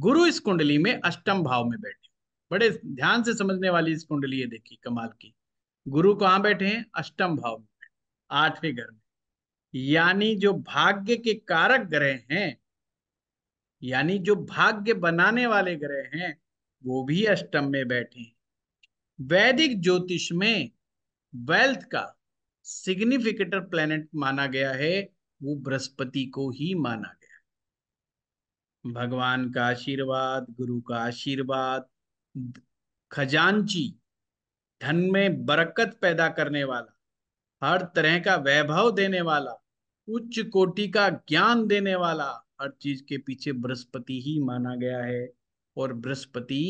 गुरु इस कुंडली में अष्टम भाव में बैठे बड़े ध्यान से समझने वाली इस कुंडली है देखी कमाल की गुरु कहाँ बैठे हैं अष्टम भाव में आठवें घर में यानी जो भाग्य के कारक ग्रह हैं यानी जो भाग्य बनाने वाले ग्रह हैं वो भी अष्टम में बैठे हैं वैदिक ज्योतिष में वेल्थ का सिग्निफिकेटर प्लेनेट माना गया है वो बृहस्पति को ही माना गया भगवान का आशीर्वाद गुरु का आशीर्वाद खजांची धन में बरकत पैदा करने वाला हर तरह का वैभव देने वाला उच्च कोटि का ज्ञान देने वाला हर चीज के पीछे बृहस्पति ही माना गया है और बृहस्पति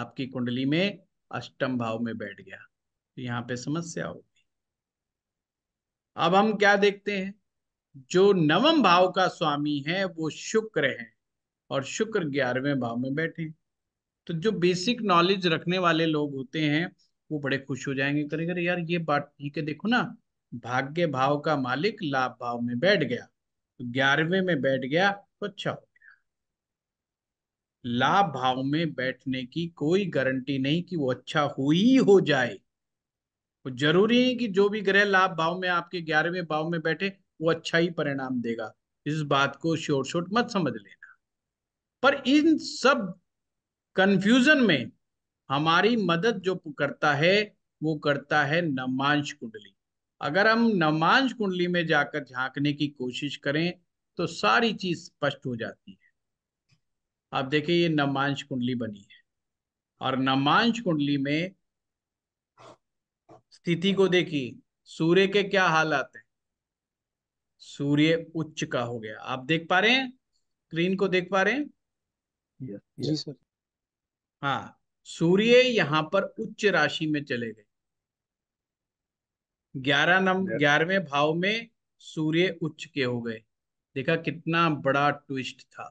आपकी कुंडली में अष्टम भाव में बैठ गया तो यहाँ पे समस्या होगी अब हम क्या देखते हैं जो नवम भाव का स्वामी है वो शुक्र है और शुक्र ग्यारहवें भाव में बैठे तो जो बेसिक नॉलेज रखने वाले लोग होते हैं वो बड़े खुश हो जाएंगे करेंगे यार ये बात ठीक है देखो ना भाग्य भाव का मालिक लाभ भाव में बैठ गया तो ग्यारहवें में बैठ गया तो अच्छा हो गया लाभ भाव में बैठने की कोई गारंटी नहीं कि वो अच्छा हुई हो जाए वो जरूरी है कि जो भी ग्रह लाभ भाव में आपके ग्यारहवें भाव में बैठे वो अच्छा ही परिणाम देगा इस बात को शोर शोट मत समझ लेना पर इन सब कंफ्यूजन में हमारी मदद जो करता है वो करता है नमांश कुंडली अगर हम नमांश कुंडली में जाकर झांकने की कोशिश करें तो सारी चीज स्पष्ट हो जाती है आप देखें ये नमांश कुंडली बनी है और नमांश कुंडली में स्थिति को देखिए सूर्य के क्या हालात है सूर्य उच्च का हो गया आप देख पा रहे हैं स्क्रीन को देख पा रहे हैं जी सर हाँ सूर्य यहां पर उच्च राशि में चले गए ग्यारह नंबर ग्यारहवें भाव में सूर्य उच्च के हो गए देखा कितना बड़ा ट्विस्ट था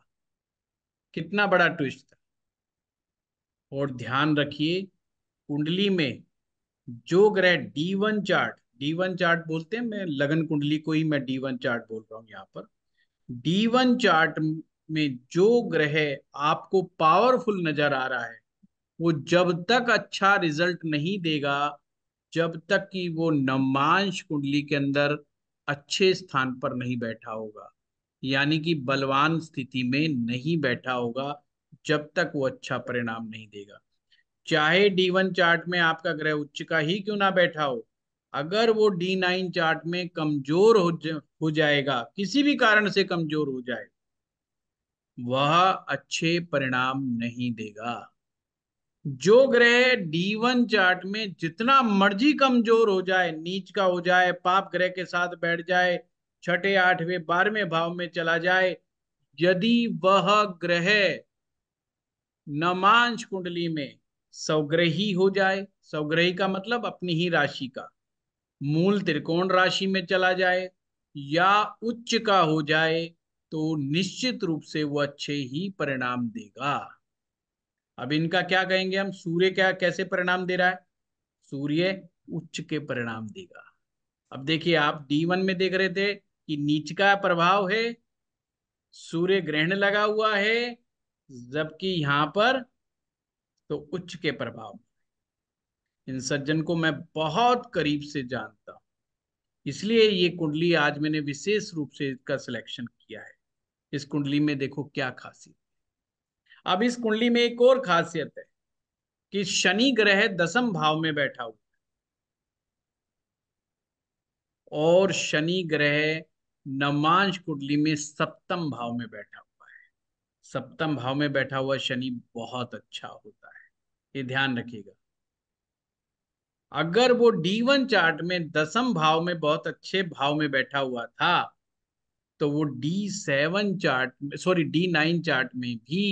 कितना बड़ा ट्विस्ट था और ध्यान रखिए कुंडली में जो ग्रह D one chart D one chart बोलते हैं मैं लगन कुंडली को ही मैं डी वन चार्ट बोल रहा हूँ यहाँ पर डी वन चार्ट में जो ग्रह आपको पावरफुल नजर आ रहा है वो जब तक अच्छा रिजल्ट नहीं देगा जब तक कि वो नमांश कुंडली के अंदर अच्छे स्थान पर नहीं बैठा होगा यानी कि बलवान स्थिति में नहीं बैठा होगा जब तक वो अच्छा परिणाम नहीं देगा चाहे डी वन चार्ट में आपका ग्रह उच्च का ही क्यों ना बैठा हो अगर वो डी नाइन चार्ट में कमजोर हो, जा, हो जाएगा किसी भी कारण से कमजोर हो जाएगा वह अच्छे परिणाम नहीं देगा जो ग्रह डी वन चार्ट में जितना मर्जी कमजोर हो जाए नीच का हो जाए पाप ग्रह के साथ बैठ जाए छठे आठवें बारहवें भाव में चला जाए यदि वह ग्रह नमांश कुंडली में स्वग्रही हो जाए स्वग्रही का मतलब अपनी ही राशि का मूल त्रिकोण राशि में चला जाए या उच्च का हो जाए तो निश्चित रूप से वो अच्छे ही परिणाम देगा अब इनका क्या कहेंगे हम सूर्य क्या कैसे परिणाम दे रहा है सूर्य उच्च के परिणाम देगा अब देखिए आप डी वन में देख रहे थे कि नीच का प्रभाव है सूर्य ग्रहण लगा हुआ है जबकि यहाँ पर तो उच्च के प्रभाव इन सज्जन को मैं बहुत करीब से जानता हूं इसलिए ये कुंडली आज मैंने विशेष रूप से इसका सिलेक्शन किया है इस कुंडली में देखो क्या खासियत अब इस कुंडली में एक और खासियत है कि शनि ग्रह दसम भाव में बैठा हुआ और शनि ग्रह नमांश कुंडली में सप्तम भाव में बैठा हुआ है सप्तम भाव में बैठा हुआ शनि बहुत अच्छा होता है ये ध्यान रखिएगा अगर वो डी वन चार्ट में दसम भाव में बहुत अच्छे भाव में बैठा हुआ था तो वो D seven chart sorry D nine chart में भी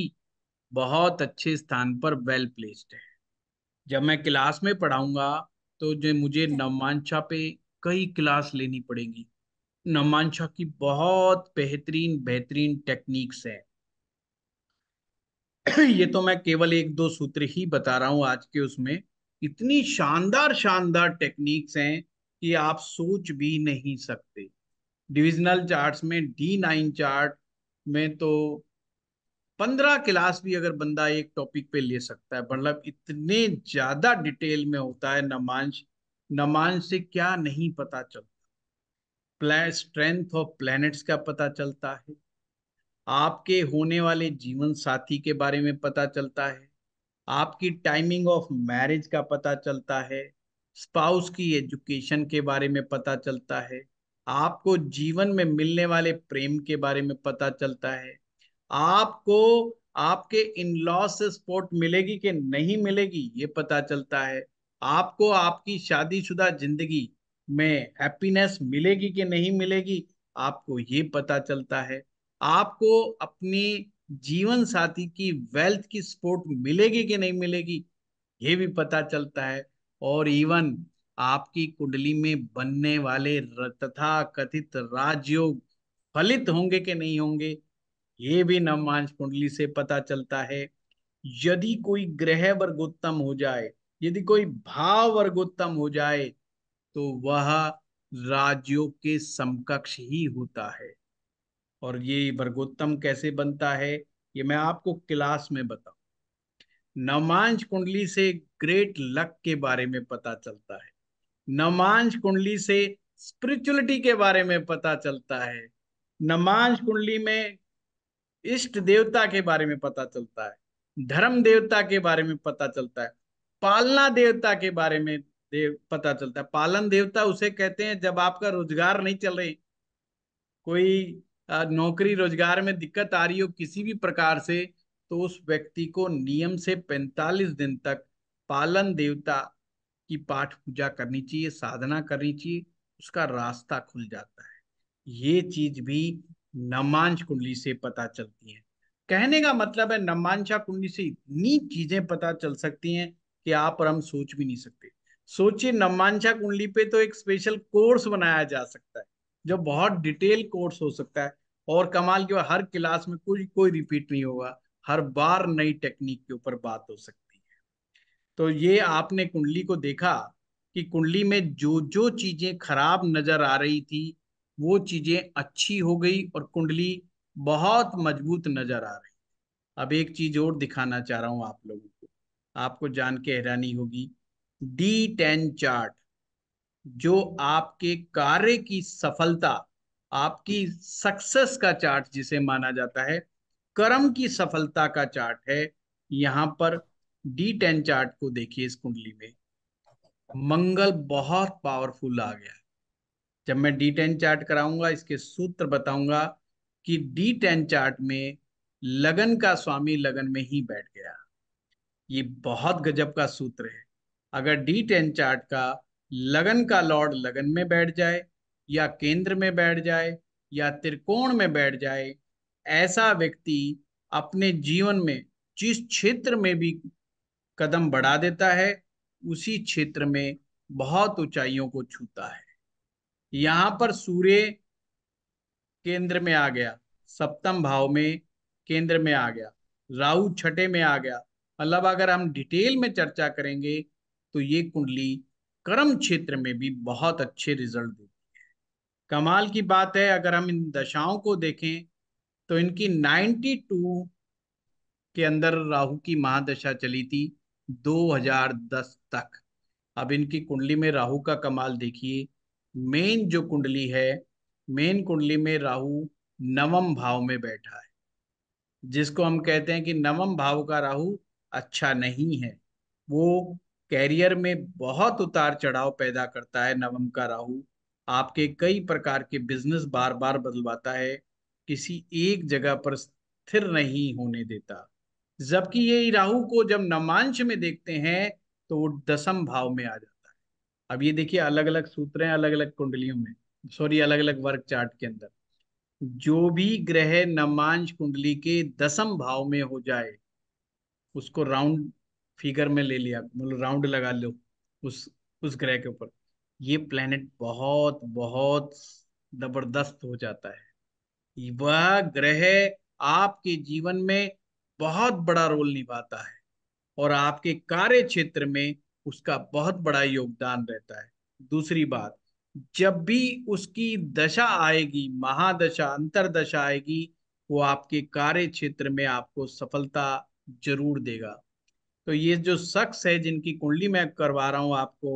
बहुत अच्छे स्थान पर वेल प्लेस्ड है जब मैं क्लास में पढ़ाऊंगा तो जो मुझे अच्छा। नवमांशा पे कई क्लास लेनी पड़ेगी नवमांशा की बहुत बेहतरीन बेहतरीन टेक्निक्स है ये तो मैं केवल एक दो सूत्र ही बता रहा हूं आज के उसमें इतनी शानदार शानदार टेक्निक्स हैं कि आप सोच भी नहीं सकते डिविजनल चार्ट्स में डी नाइन चार्ट में तो पंद्रह क्लास भी अगर बंदा एक टॉपिक पे ले सकता है मतलब इतने ज्यादा डिटेल में होता है नमांश नमांश से क्या नहीं पता चलता स्ट्रेंथ ऑफ प्लैनेट्स का पता चलता है आपके होने वाले जीवन साथी के बारे में पता चलता है आपकी टाइमिंग ऑफ मैरिज का पता चलता है स्पाउस की एजुकेशन के बारे में पता चलता है आपको जीवन में मिलने वाले प्रेम के बारे में पता चलता है आपको आपके इन लॉ से सपोर्ट मिलेगी कि नहीं मिलेगी ये पता चलता है आपको आपकी शादीशुदा जिंदगी में हैप्पीनेस मिलेगी कि नहीं मिलेगी आपको ये पता चलता है आपको अपनी जीवन साथी की वेल्थ की सपोर्ट मिलेगी कि नहीं मिलेगी ये भी पता चलता है और इवन आपकी कुंडली में बनने वाले तथा कथित राजयोग फलित होंगे कि नहीं होंगे ये भी नवमांश कुंडली से पता चलता है यदि कोई ग्रह वर्गोत्तम हो जाए यदि कोई भाव वर्गोत्तम हो जाए तो वह राज्यों के समकक्ष ही होता है और ये वर्गोत्तम कैसे बनता है ये मैं आपको क्लास में बताऊं नवमांश कुंडली से ग्रेट लक के बारे में पता चलता है नवमांश कुंडली से स्पिरिचुअलिटी के बारे में पता चलता है नमांश कुंडली में इष्ट देवता के बारे में पता चलता है धर्म देवता के बारे में पता चलता है पालना देवता के बारे में देव पता चलता है पालन देवता उसे कहते हैं जब आपका रोजगार नहीं चल रही कोई नौकरी रोजगार में दिक्कत आ रही हो किसी भी प्रकार से तो उस व्यक्ति को नियम से 45 दिन तक पालन देवता की पाठ पूजा करनी चाहिए साधना करनी चाहिए उसका रास्ता खुल जाता है ये चीज भी नमांश कुंडली से पता चलती हैं कहने का मतलब है नमांशा कुंडली से इतनी चीजें पता चल सकती हैं कि आप और हम सोच भी नहीं सकते सोचिए नमांशा कुंडली पे तो एक स्पेशल कोर्स बनाया जा सकता है जो बहुत डिटेल कोर्स हो सकता है और कमाल के हर क्लास में कोई कोई रिपीट नहीं होगा हर बार नई टेक्निक के ऊपर बात हो सकती है तो ये आपने कुंडली को देखा कि कुंडली में जो जो चीजें खराब नजर आ रही थी वो चीजें अच्छी हो गई और कुंडली बहुत मजबूत नजर आ रही अब एक चीज और दिखाना चाह रहा हूं आप लोगों को आपको जान के हैरानी होगी डी टेन चार्ट जो आपके कार्य की सफलता आपकी सक्सेस का चार्ट जिसे माना जाता है कर्म की सफलता का चार्ट है यहां पर डी टेन चार्ट को देखिए इस कुंडली में मंगल बहुत पावरफुल आ गया जब मैं डी टेन चार्ट कराऊंगा इसके सूत्र बताऊंगा कि डी टेन चार्ट में लगन का स्वामी लगन में ही बैठ गया ये बहुत गजब का सूत्र है अगर डी टेन चार्ट का लगन का लॉर्ड लगन में बैठ जाए या केंद्र में बैठ जाए या त्रिकोण में बैठ जाए ऐसा व्यक्ति अपने जीवन में जिस क्षेत्र में भी कदम बढ़ा देता है उसी क्षेत्र में बहुत ऊंचाइयों को छूता है यहां पर सूर्य केंद्र में आ गया सप्तम भाव में केंद्र में आ गया राहु छठे में आ गया मतलब अगर हम डिटेल में चर्चा करेंगे तो ये कुंडली कर्म क्षेत्र में भी बहुत अच्छे रिजल्ट देती है कमाल की बात है अगर हम इन दशाओं को देखें तो इनकी 92 के अंदर राहु की महादशा चली थी 2010 तक अब इनकी कुंडली में राहु का कमाल देखिए मेन जो कुंडली है मेन कुंडली में राहु नवम भाव में बैठा है जिसको हम कहते हैं कि नवम भाव का राहु अच्छा नहीं है वो कैरियर में बहुत उतार चढ़ाव पैदा करता है नवम का राहु आपके कई प्रकार के बिजनेस बार बार बदलवाता है किसी एक जगह पर स्थिर नहीं होने देता जबकि ये राहु को जब नमांश में देखते हैं तो वो दसम भाव में आ जाता अब ये देखिए अलग अलग सूत्र हैं अलग अलग कुंडलियों में सॉरी अलग अलग वर्ग चार्ट के अंदर जो भी ग्रह नमांश कुंडली के दसम भाव में हो जाए उसको राउंड फिगर में ले लिया मतलब राउंड लगा लो उस उस ग्रह के ऊपर ये प्लेनेट बहुत बहुत जबरदस्त हो जाता है वह ग्रह आपके जीवन में बहुत बड़ा रोल निभाता है और आपके कार्य क्षेत्र में उसका बहुत बड़ा योगदान रहता है दूसरी बात जब भी उसकी दशा आएगी महादशा दशा आएगी वो आपके कार्य क्षेत्र में आपको सफलता जरूर देगा तो ये जो शख्स है जिनकी कुंडली मैं करवा रहा हूं आपको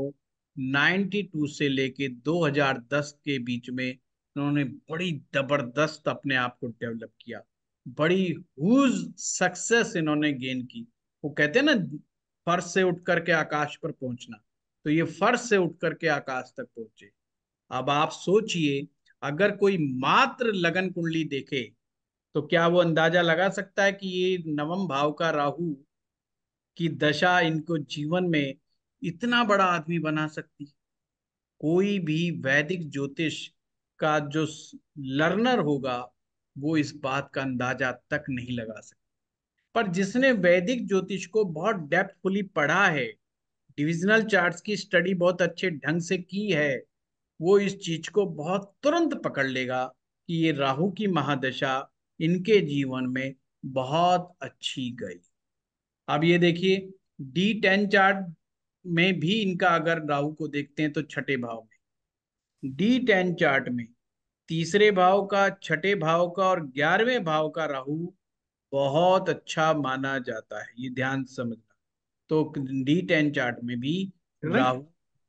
92 से लेके 2010 के बीच में उन्होंने बड़ी जबरदस्त अपने आप को डेवलप किया बड़ी हुज सक्सेस इन्होंने गेन की वो कहते हैं ना फर्श से उठ करके आकाश पर पहुंचना तो ये फर्श से उठ करके आकाश तक पहुंचे अब आप सोचिए अगर कोई मात्र लगन कुंडली देखे तो क्या वो अंदाजा लगा सकता है कि ये नवम भाव का राहु की दशा इनको जीवन में इतना बड़ा आदमी बना सकती कोई भी वैदिक ज्योतिष का जो लर्नर होगा वो इस बात का अंदाजा तक नहीं लगा सकता पर जिसने वैदिक ज्योतिष को बहुत डेप्थफुली पढ़ा है डिविजनल चार्ट्स की स्टडी बहुत अच्छे ढंग से की है वो इस चीज को बहुत तुरंत पकड़ लेगा कि ये राहु की महादशा इनके जीवन में बहुत अच्छी गई अब ये देखिए डी टेन चार्ट में भी इनका अगर राहु को देखते हैं तो छठे भाव में डी टेन चार्ट में तीसरे भाव का छठे भाव का और ग्यारहवें भाव का राहु बहुत अच्छा माना जाता है ये ध्यान समझना तो डी टेन चार्ट में भी राहु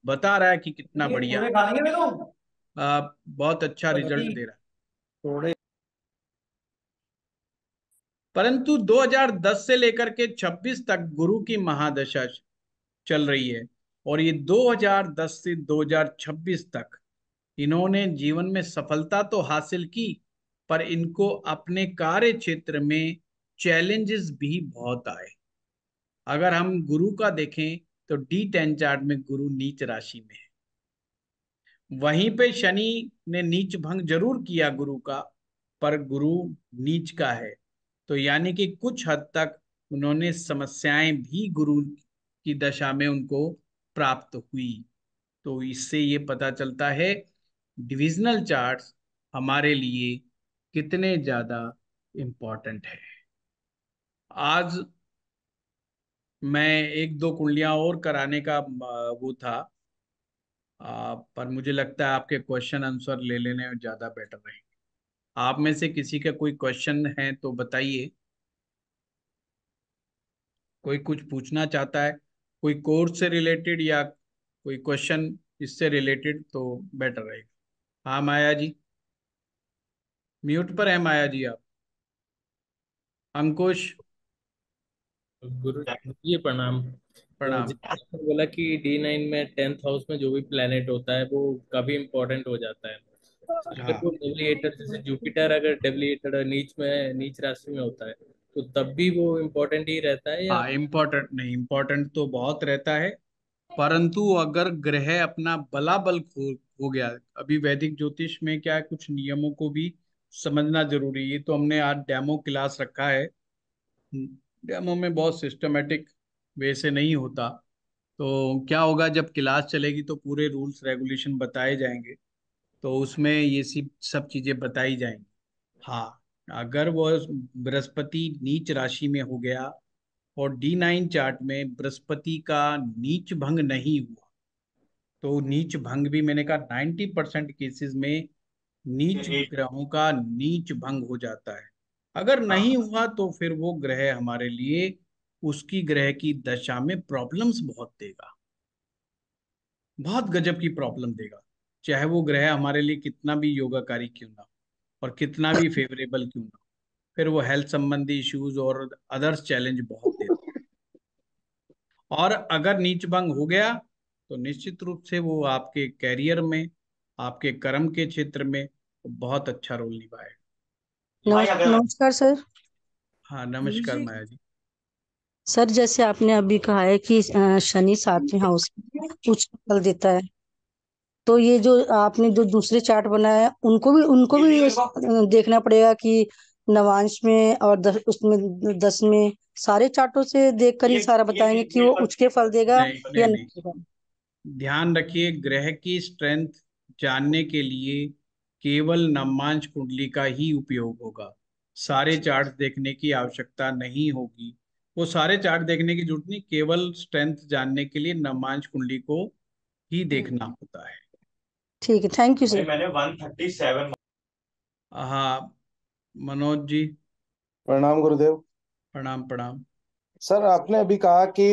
बता रहा है कि कितना बढ़िया तो। बहुत अच्छा रिजल्ट दे रहा है परंतु 2010 से लेकर के 26 तक गुरु की महादशा चल रही है और ये 2010 से 2026 तक इन्होंने जीवन में सफलता तो हासिल की पर इनको अपने कार्य क्षेत्र में चैलेंजेस भी बहुत आए अगर हम गुरु का देखें तो डी टेन चार्ट में गुरु नीच राशि में है वहीं पे शनि ने नीच भंग जरूर किया गुरु का पर गुरु नीच का है तो यानी कि कुछ हद तक उन्होंने समस्याएं भी गुरु की दशा में उनको प्राप्त हुई तो इससे ये पता चलता है डिविजनल चार्ट्स हमारे लिए कितने ज़्यादा इम्पॉर्टेंट है आज मैं एक दो कुंडलियां और कराने का वो था आ, पर मुझे लगता है आपके क्वेश्चन आंसर ले लेने ज़्यादा बेटर रहेंगे आप में से किसी का कोई क्वेश्चन है तो बताइए कोई कुछ पूछना चाहता है कोई कोर्स से रिलेटेड या कोई क्वेश्चन इससे रिलेटेड तो बेटर रहेगा हाँ माया जी म्यूट पर है माया जी आप अंकुश गुरु ये प्रणाम प्रणाम बोला कि डी नाइन में टेंथ हाउस में जो भी प्लेनेट होता है वो काफी इम्पोर्टेंट हो जाता है डेवलिएटर हाँ। जैसे जुपिटर अगर डेवलिएटर नीच में नीच राशि में होता है तो तब भी वो इम्पोर्टेंट ही रहता है या इम्पोर्टेंट हाँ, नहीं इम्पोर्टेंट तो बहुत रहता है परंतु अगर ग्रह अपना बला बल खो हो गया अभी वैदिक ज्योतिष में क्या है कुछ नियमों को भी समझना जरूरी है तो हमने आज डेमो क्लास रखा है डेमो में बहुत सिस्टमेटिक वे से नहीं होता तो क्या होगा जब क्लास चलेगी तो पूरे रूल्स रेगुलेशन बताए जाएंगे तो उसमें ये सब सब चीज़ें बताई जाएंगी हाँ अगर वो बृहस्पति नीच राशि में हो गया और डी नाइन चार्ट में बृहस्पति का नीच भंग नहीं हुआ तो नीच भंग भी मैंने कहा नाइन्टी परसेंट केसेस में नीच ग्रहों का नीच भंग हो जाता है अगर हाँ। नहीं हुआ तो फिर वो ग्रह हमारे लिए उसकी ग्रह की दशा में प्रॉब्लम्स बहुत देगा बहुत गजब की प्रॉब्लम देगा चाहे वो ग्रह हमारे लिए कितना भी योगाकारी क्यों ना और कितना भी फेवरेबल क्यों ना फिर वो हेल्थ संबंधी इश्यूज और अदर्स चैलेंज बहुत देता और अगर नीच भंग हो गया तो निश्चित रूप से वो आपके कैरियर में आपके कर्म के क्षेत्र में बहुत अच्छा रोल निभाएगा नमस्कार सर हाँ नमस्कार माया जी सर जैसे आपने अभी कहा है कि शनि सातवें हाउस कुछ कल देता है तो ये जो आपने जो दूसरे चार्ट बनाया है उनको भी उनको भी देखना पड़ेगा कि नवांश में और दस, उसमें दस में सारे चार्टों से देखकर ही सारा बताएंगे कि वो उच्च के फल देगा या नहीं, नहीं, नहीं ध्यान रखिए ग्रह की स्ट्रेंथ जानने के लिए केवल नमांश कुंडली का ही उपयोग होगा सारे अच्छा। चार्ट देखने की आवश्यकता नहीं होगी वो सारे चार्ट देखने की जरूरत नहीं केवल स्ट्रेंथ जानने के लिए नमांश कुंडली को ही हम्म। देखना होता है ठीक है थैंक यू सर मैंने 137 हाँ मनोज जी प्रणाम गुरुदेव प्रणाम प्रणाम सर आपने अभी कहा कि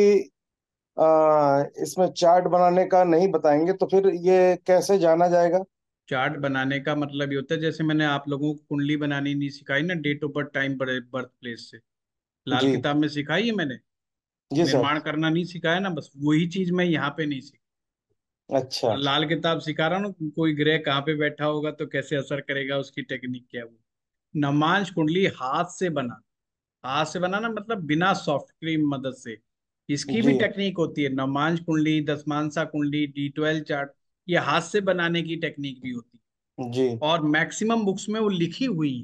आ, इसमें चार्ट बनाने का नहीं बताएंगे तो फिर ये कैसे जाना जाएगा चार्ट बनाने का मतलब ये होता है जैसे मैंने आप लोगों को कुंडली बनानी नहीं सिखाई ना date of birth time birth place से लाल किताब में सिखाई है मैंने निर्माण करना नहीं सिखाया ना बस वही चीज मैं यहाँ पे नहीं सीखी अच्छा लाल किताब सिखा रहा हूँ कोई ग्रह कहाँ पे बैठा होगा तो कैसे असर करेगा उसकी टेक्निक क्या वो नमांश कुंडली हाथ से बना हाथ से बनाना मतलब बिना सॉफ्ट क्रीम मदद से इसकी भी टेक्निक होती है नमांश कुंडली दसमांसा कुंडली डी ट्वेल्व चार्ट ये हाथ से बनाने की टेक्निक भी होती है जी और मैक्सिमम बुक्स में वो लिखी हुई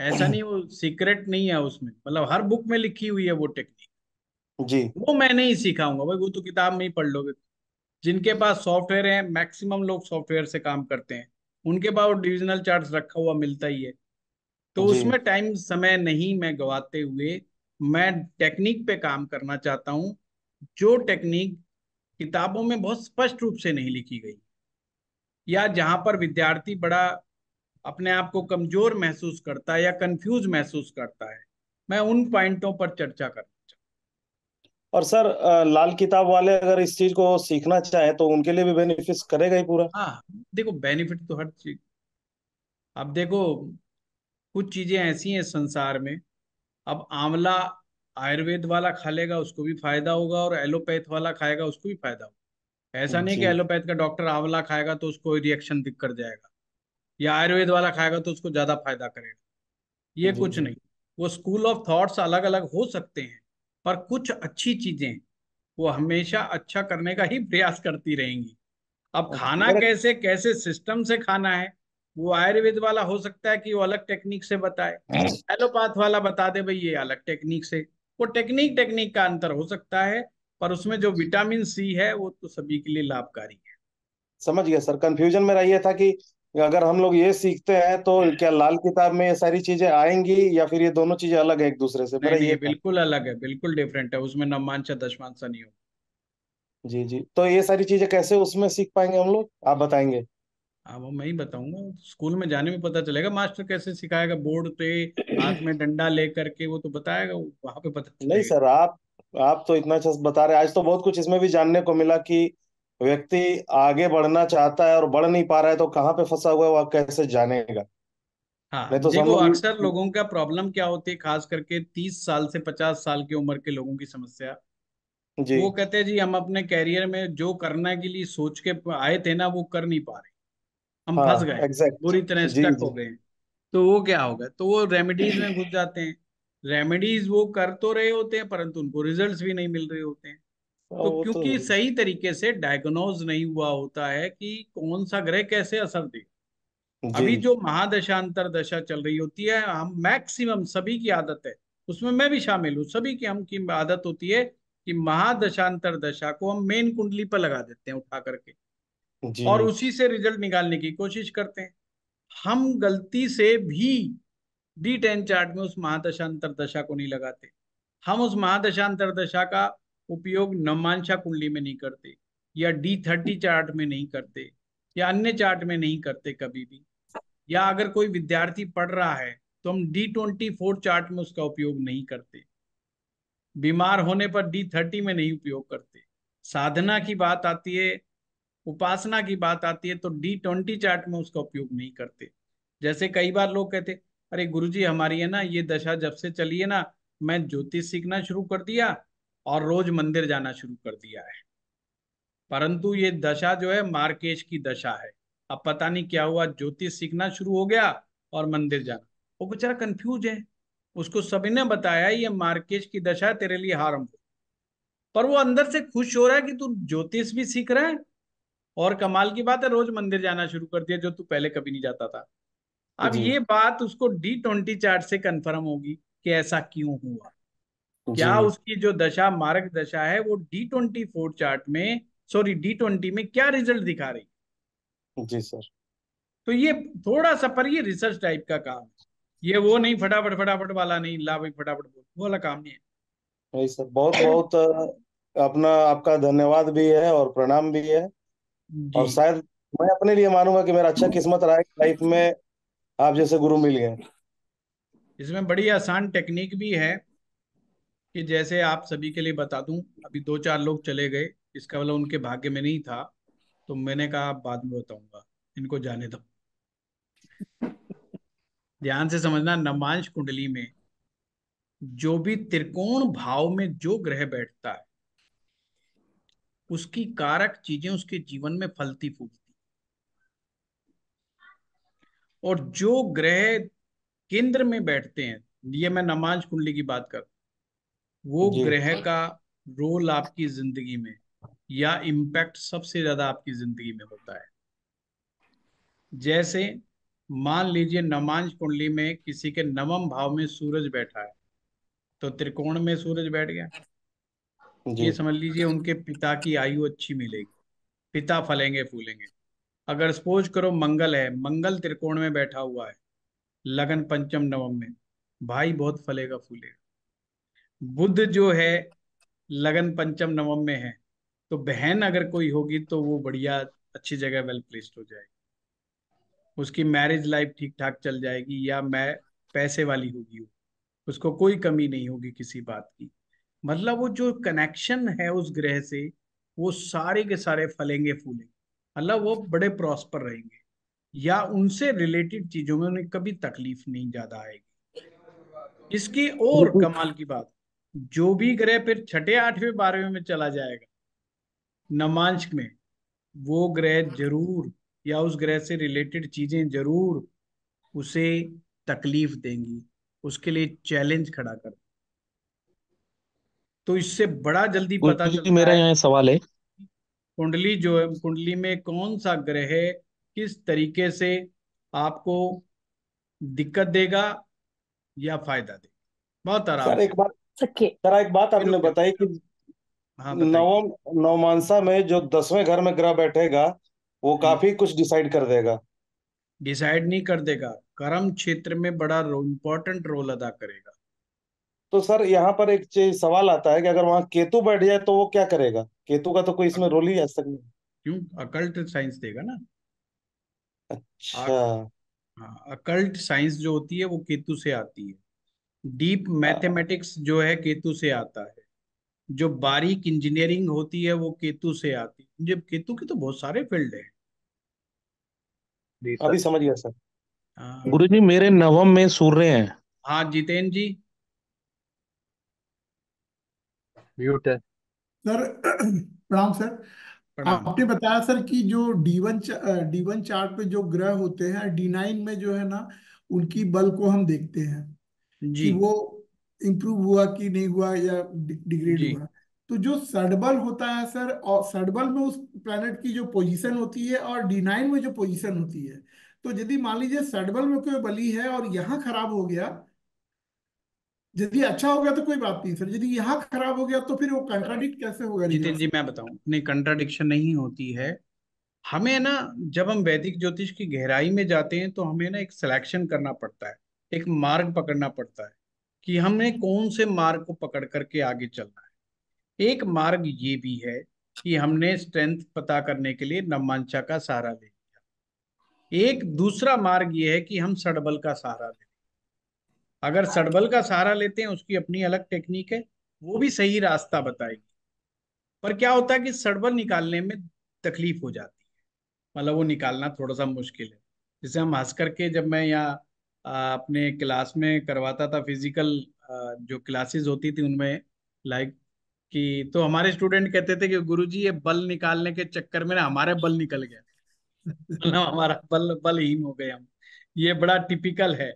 है ऐसा नहीं वो सीक्रेट नहीं है उसमें मतलब हर बुक में लिखी हुई है वो टेक्निक जी वो मैं नहीं सिखाऊंगा भाई वो तो किताब में ही पढ़ लोगे जिनके पास सॉफ्टवेयर है मैक्सिमम लोग सॉफ्टवेयर से काम करते हैं उनके पास डिविजनल चार्ट रखा हुआ मिलता ही है तो उसमें टाइम समय नहीं मैं गवाते हुए मैं टेक्निक पे काम करना चाहता हूँ जो टेक्निक किताबों में बहुत स्पष्ट रूप से नहीं लिखी गई या जहां पर विद्यार्थी बड़ा अपने आप को कमजोर महसूस करता है या कंफ्यूज महसूस करता है मैं उन पॉइंटों पर चर्चा कर और सर लाल किताब वाले अगर इस चीज को सीखना चाहे तो उनके लिए भी बेनिफिट करेगा ही पूरा हाँ देखो बेनिफिट तो हर चीज अब देखो कुछ चीजें ऐसी हैं संसार में अब आंवला आयुर्वेद वाला खा लेगा उसको भी फायदा होगा और एलोपैथ वाला खाएगा उसको भी फायदा होगा ऐसा नहीं कि एलोपैथ का डॉक्टर आंवला खाएगा तो उसको रिएक्शन दिख कर जाएगा या आयुर्वेद वाला खाएगा तो उसको ज्यादा फायदा करेगा ये कुछ नहीं वो स्कूल ऑफ थॉट्स अलग अलग हो सकते हैं पर कुछ अच्छी चीजें वो हमेशा अच्छा करने का ही प्रयास करती रहेंगी अब हाँ, खाना कैसे कैसे सिस्टम से खाना है वो आयुर्वेद वाला हो सकता है कि वो अलग टेक्निक से बताए हाँ। एलोपैथ वाला बता दे भाई ये अलग टेक्निक से वो टेक्निक टेक्निक का अंतर हो सकता है पर उसमें जो विटामिन सी है वो तो सभी के लिए लाभकारी है समझ गया सर कंफ्यूजन में रही था कि अगर हम लोग ये सीखते हैं तो क्या लाल किताब में ये सारी चीजें आएंगी या फिर ये दोनों चीजें अलग है एक दूसरे से नहीं, ये बिल्कुल अलग है बिल्कुल डिफरेंट है उसमें नवमांश दशमांश नहीं होगा जी जी तो ये सारी चीजें कैसे उसमें सीख पाएंगे हम लोग आप बताएंगे हाँ वो मैं ही बताऊंगा स्कूल में जाने में पता चलेगा मास्टर कैसे सिखाएगा बोर्ड पे हाथ में डंडा लेकर के वो तो बताएगा वहां पे पता चलेगा नहीं सर आप आप तो इतना अच्छा बता रहे आज तो बहुत कुछ इसमें भी जानने को मिला कि व्यक्ति आगे बढ़ना चाहता है और बढ़ नहीं पा रहा है तो कहाँ पे फंसा हुआ है वह कैसे जानेगा हाँ तो देखो अक्सर लोगों का प्रॉब्लम क्या होती है खास करके तीस साल से पचास साल की उम्र के लोगों की समस्या जी वो कहते हैं जी हम अपने कैरियर में जो करने के लिए सोच के आए थे ना वो कर नहीं पा रहे हम हाँ, फंस गए exactly. बुरी तरह स्टक हो गए तो वो क्या होगा तो वो रेमेडीज में घुस जाते हैं रेमेडीज वो कर तो रहे होते हैं परंतु उनको रिजल्ट्स भी नहीं मिल रहे होते हैं हाँ, तो, तो क्योंकि तो... सही तरीके से डायग्नोज नहीं हुआ होता है कि कौन सा ग्रह कैसे असर दे अभी जो महादशांतर दशा चल रही होती है हम मैक्सिमम सभी की आदत है उसमें मैं भी शामिल हूँ सभी की हम की आदत होती है कि महादशांतर दशा को हम मेन कुंडली पर लगा देते हैं उठा करके और उसी से रिजल्ट निकालने की कोशिश करते हैं हम गलती से भी डी टेन चार्ट में उस महादशांतर दशा को नहीं लगाते हम उस महादशांतर दशा का उपयोग नमांशा कुंडली में नहीं करते या डी थर्टी चार्ट में नहीं करते या अन्य चार्ट में नहीं करते कभी भी या अगर कोई विद्यार्थी पढ़ रहा है तो हम डी ट्वेंटी फोर चार्ट में उसका उपयोग नहीं करते बीमार होने पर डी थर्टी में नहीं उपयोग करते साधना की बात आती है उपासना की बात आती है तो डी ट्वेंटी चार्ट में उसका उपयोग नहीं करते जैसे कई बार लोग कहते अरे गुरुजी हमारी है ना ये दशा जब से चली है ना मैं ज्योतिष सीखना शुरू कर दिया और रोज मंदिर जाना शुरू कर दिया है परंतु ये दशा जो है मार्केश की दशा है अब पता नहीं क्या हुआ ज्योतिष सीखना शुरू हो गया और मंदिर जाना वो बेचारा कंफ्यूज है उसको सभी ने बताया ये मार्केश की दशा तेरे लिए हारम्भ पर वो अंदर से खुश हो रहा है कि तू ज्योतिष भी सीख रहा है और कमाल की बात है रोज मंदिर जाना शुरू कर दिया जो तू पहले कभी नहीं जाता था अब ये बात उसको डी ट्वेंटी चार्ट से कंफर्म होगी कि ऐसा क्यों हुआ क्या उसकी जो दशा मार्ग दशा है वो डी ट्वेंटी फोर चार्ट में सॉरी डी ट्वेंटी में क्या रिजल्ट दिखा रही जी सर तो ये थोड़ा सा पर ये रिसर्च टाइप का काम है ये वो नहीं फटाफट फटाफट वाला नहीं ला भाई फटाफट वो वाला काम नहीं है सर बहुत बहुत अपना आपका धन्यवाद भी है और प्रणाम भी है और जी शायद मैं अपने लिए मानूंगा कि मेरा अच्छा किस्मत रहा है लाइफ में आप जैसे गुरु मिल गए इसमें बड़ी आसान टेक्निक भी है कि जैसे आप सभी के लिए बता दूं अभी दो चार लोग चले गए इसका मतलब उनके भाग्य में नहीं था तो मैंने कहा आप बाद में बताऊंगा इनको जाने दो ध्यान से समझना नमांश कुंडली में जो भी त्रिकोण भाव में जो ग्रह बैठता है उसकी कारक चीजें उसके जीवन में फलती फूलती और जो ग्रह केंद्र में बैठते हैं ये मैं नमाज कुंडली की बात कर वो ग्रह का रोल आपकी जिंदगी में या इम्पैक्ट सबसे ज्यादा आपकी जिंदगी में होता है जैसे मान लीजिए नमांज कुंडली में किसी के नवम भाव में सूरज बैठा है तो त्रिकोण में सूरज बैठ गया ये समझ लीजिए उनके पिता की आयु अच्छी मिलेगी पिता फलेंगे फूलेंगे अगर सपोज करो मंगल है मंगल त्रिकोण में बैठा हुआ है लगन पंचम नवम में भाई बहुत फलेगा फूलेगा बुद्ध जो है लगन पंचम नवम में है तो बहन अगर कोई होगी तो वो बढ़िया अच्छी जगह वेल प्लेस्ड हो जाएगी उसकी मैरिज लाइफ ठीक ठाक चल जाएगी या मैं पैसे वाली होगी उसको कोई कमी नहीं होगी किसी बात की मतलब वो जो कनेक्शन है उस ग्रह से वो सारे के सारे फलेंगे फूलेंगे मतलब वो बड़े प्रॉस्पर रहेंगे या उनसे रिलेटेड चीजों में उन्हें कभी तकलीफ नहीं ज्यादा आएगी इसकी और कमाल की बात जो भी ग्रह फिर छठे आठवें बारहवें में चला जाएगा नमांश में वो ग्रह जरूर या उस ग्रह से रिलेटेड चीजें जरूर उसे तकलीफ देंगी उसके लिए चैलेंज खड़ा कर तो इससे बड़ा जल्दी पता चलता मेरा है यहाँ सवाल है कुंडली जो है कुंडली में कौन सा ग्रह किस तरीके से आपको दिक्कत देगा या फायदा देगा बहुत आराम सर एक बात सर एक बात आपने बताई कि हाँ नवम नवमांसा में जो दसवें घर में ग्रह बैठेगा वो हम्म। काफी कुछ डिसाइड कर देगा डिसाइड नहीं कर देगा कर्म क्षेत्र में बड़ा इंपॉर्टेंट रोल अदा करेगा तो सर यहाँ पर एक चीज सवाल आता है कि अगर वहां केतु बैठ जाए तो वो क्या करेगा केतु का तो कोई इसमें रोल ही आज नहीं क्यों अकल्ट साइंस देगा ना अच्छा हाँ, अकल्ट साइंस जो होती है वो केतु से आती है डीप हाँ। मैथमेटिक्स जो है केतु से आता है जो बारीक इंजीनियरिंग होती है वो केतु से आती है जब केतु के तो बहुत सारे फील्ड है अभी समझ गया सर हाँ। गुरु जी मेरे नवम में सूर्य हैं हाँ जितेंद्र जी म्यूट है सर प्रणाम सर आपने बताया सर कि जो D one D one chart पे जो ग्रह होते हैं डी नाइन में जो है ना उनकी बल को हम देखते हैं जी कि वो इम्प्रूव हुआ कि नहीं हुआ या डिग्रेड हुआ तो जो सडबल होता है सर और सडबल में उस प्लेनेट की जो पोजीशन होती है और डी नाइन में जो पोजीशन होती है तो यदि मान लीजिए सडबल में कोई बली है और यहाँ खराब हो गया यदि अच्छा हो गया तो कोई बात नहीं सर यदि यहाँ खराब हो गया तो फिर वो कंट्राडिक्ट कैसे होगा जितिन जी मैं बताऊं नहीं कंट्राडिक्शन नहीं होती है हमें ना जब हम वैदिक ज्योतिष की गहराई में जाते हैं तो हमें ना एक सिलेक्शन करना पड़ता है एक मार्ग पकड़ना पड़ता है कि हमने कौन से मार्ग को पकड़ करके आगे चलना है एक मार्ग ये भी है कि हमने स्ट्रेंथ पता करने के लिए नवमांशा का सहारा ले लिया एक दूसरा मार्ग ये है कि हम सड़बल का सहारा ले अगर सड़बल का सहारा लेते हैं उसकी अपनी अलग टेक्निक है वो भी सही रास्ता बताएगी पर क्या होता है कि सड़बल निकालने में तकलीफ हो जाती है मतलब वो निकालना थोड़ा सा मुश्किल है जैसे हम हंस करके जब मैं यहाँ अपने क्लास में करवाता था फिजिकल जो क्लासेस होती थी उनमें लाइक कि तो हमारे स्टूडेंट कहते थे कि गुरुजी ये बल निकालने के चक्कर में ना हमारे बल निकल गए मतलब हमारा बल बलहीन हो गए हम ये बड़ा टिपिकल है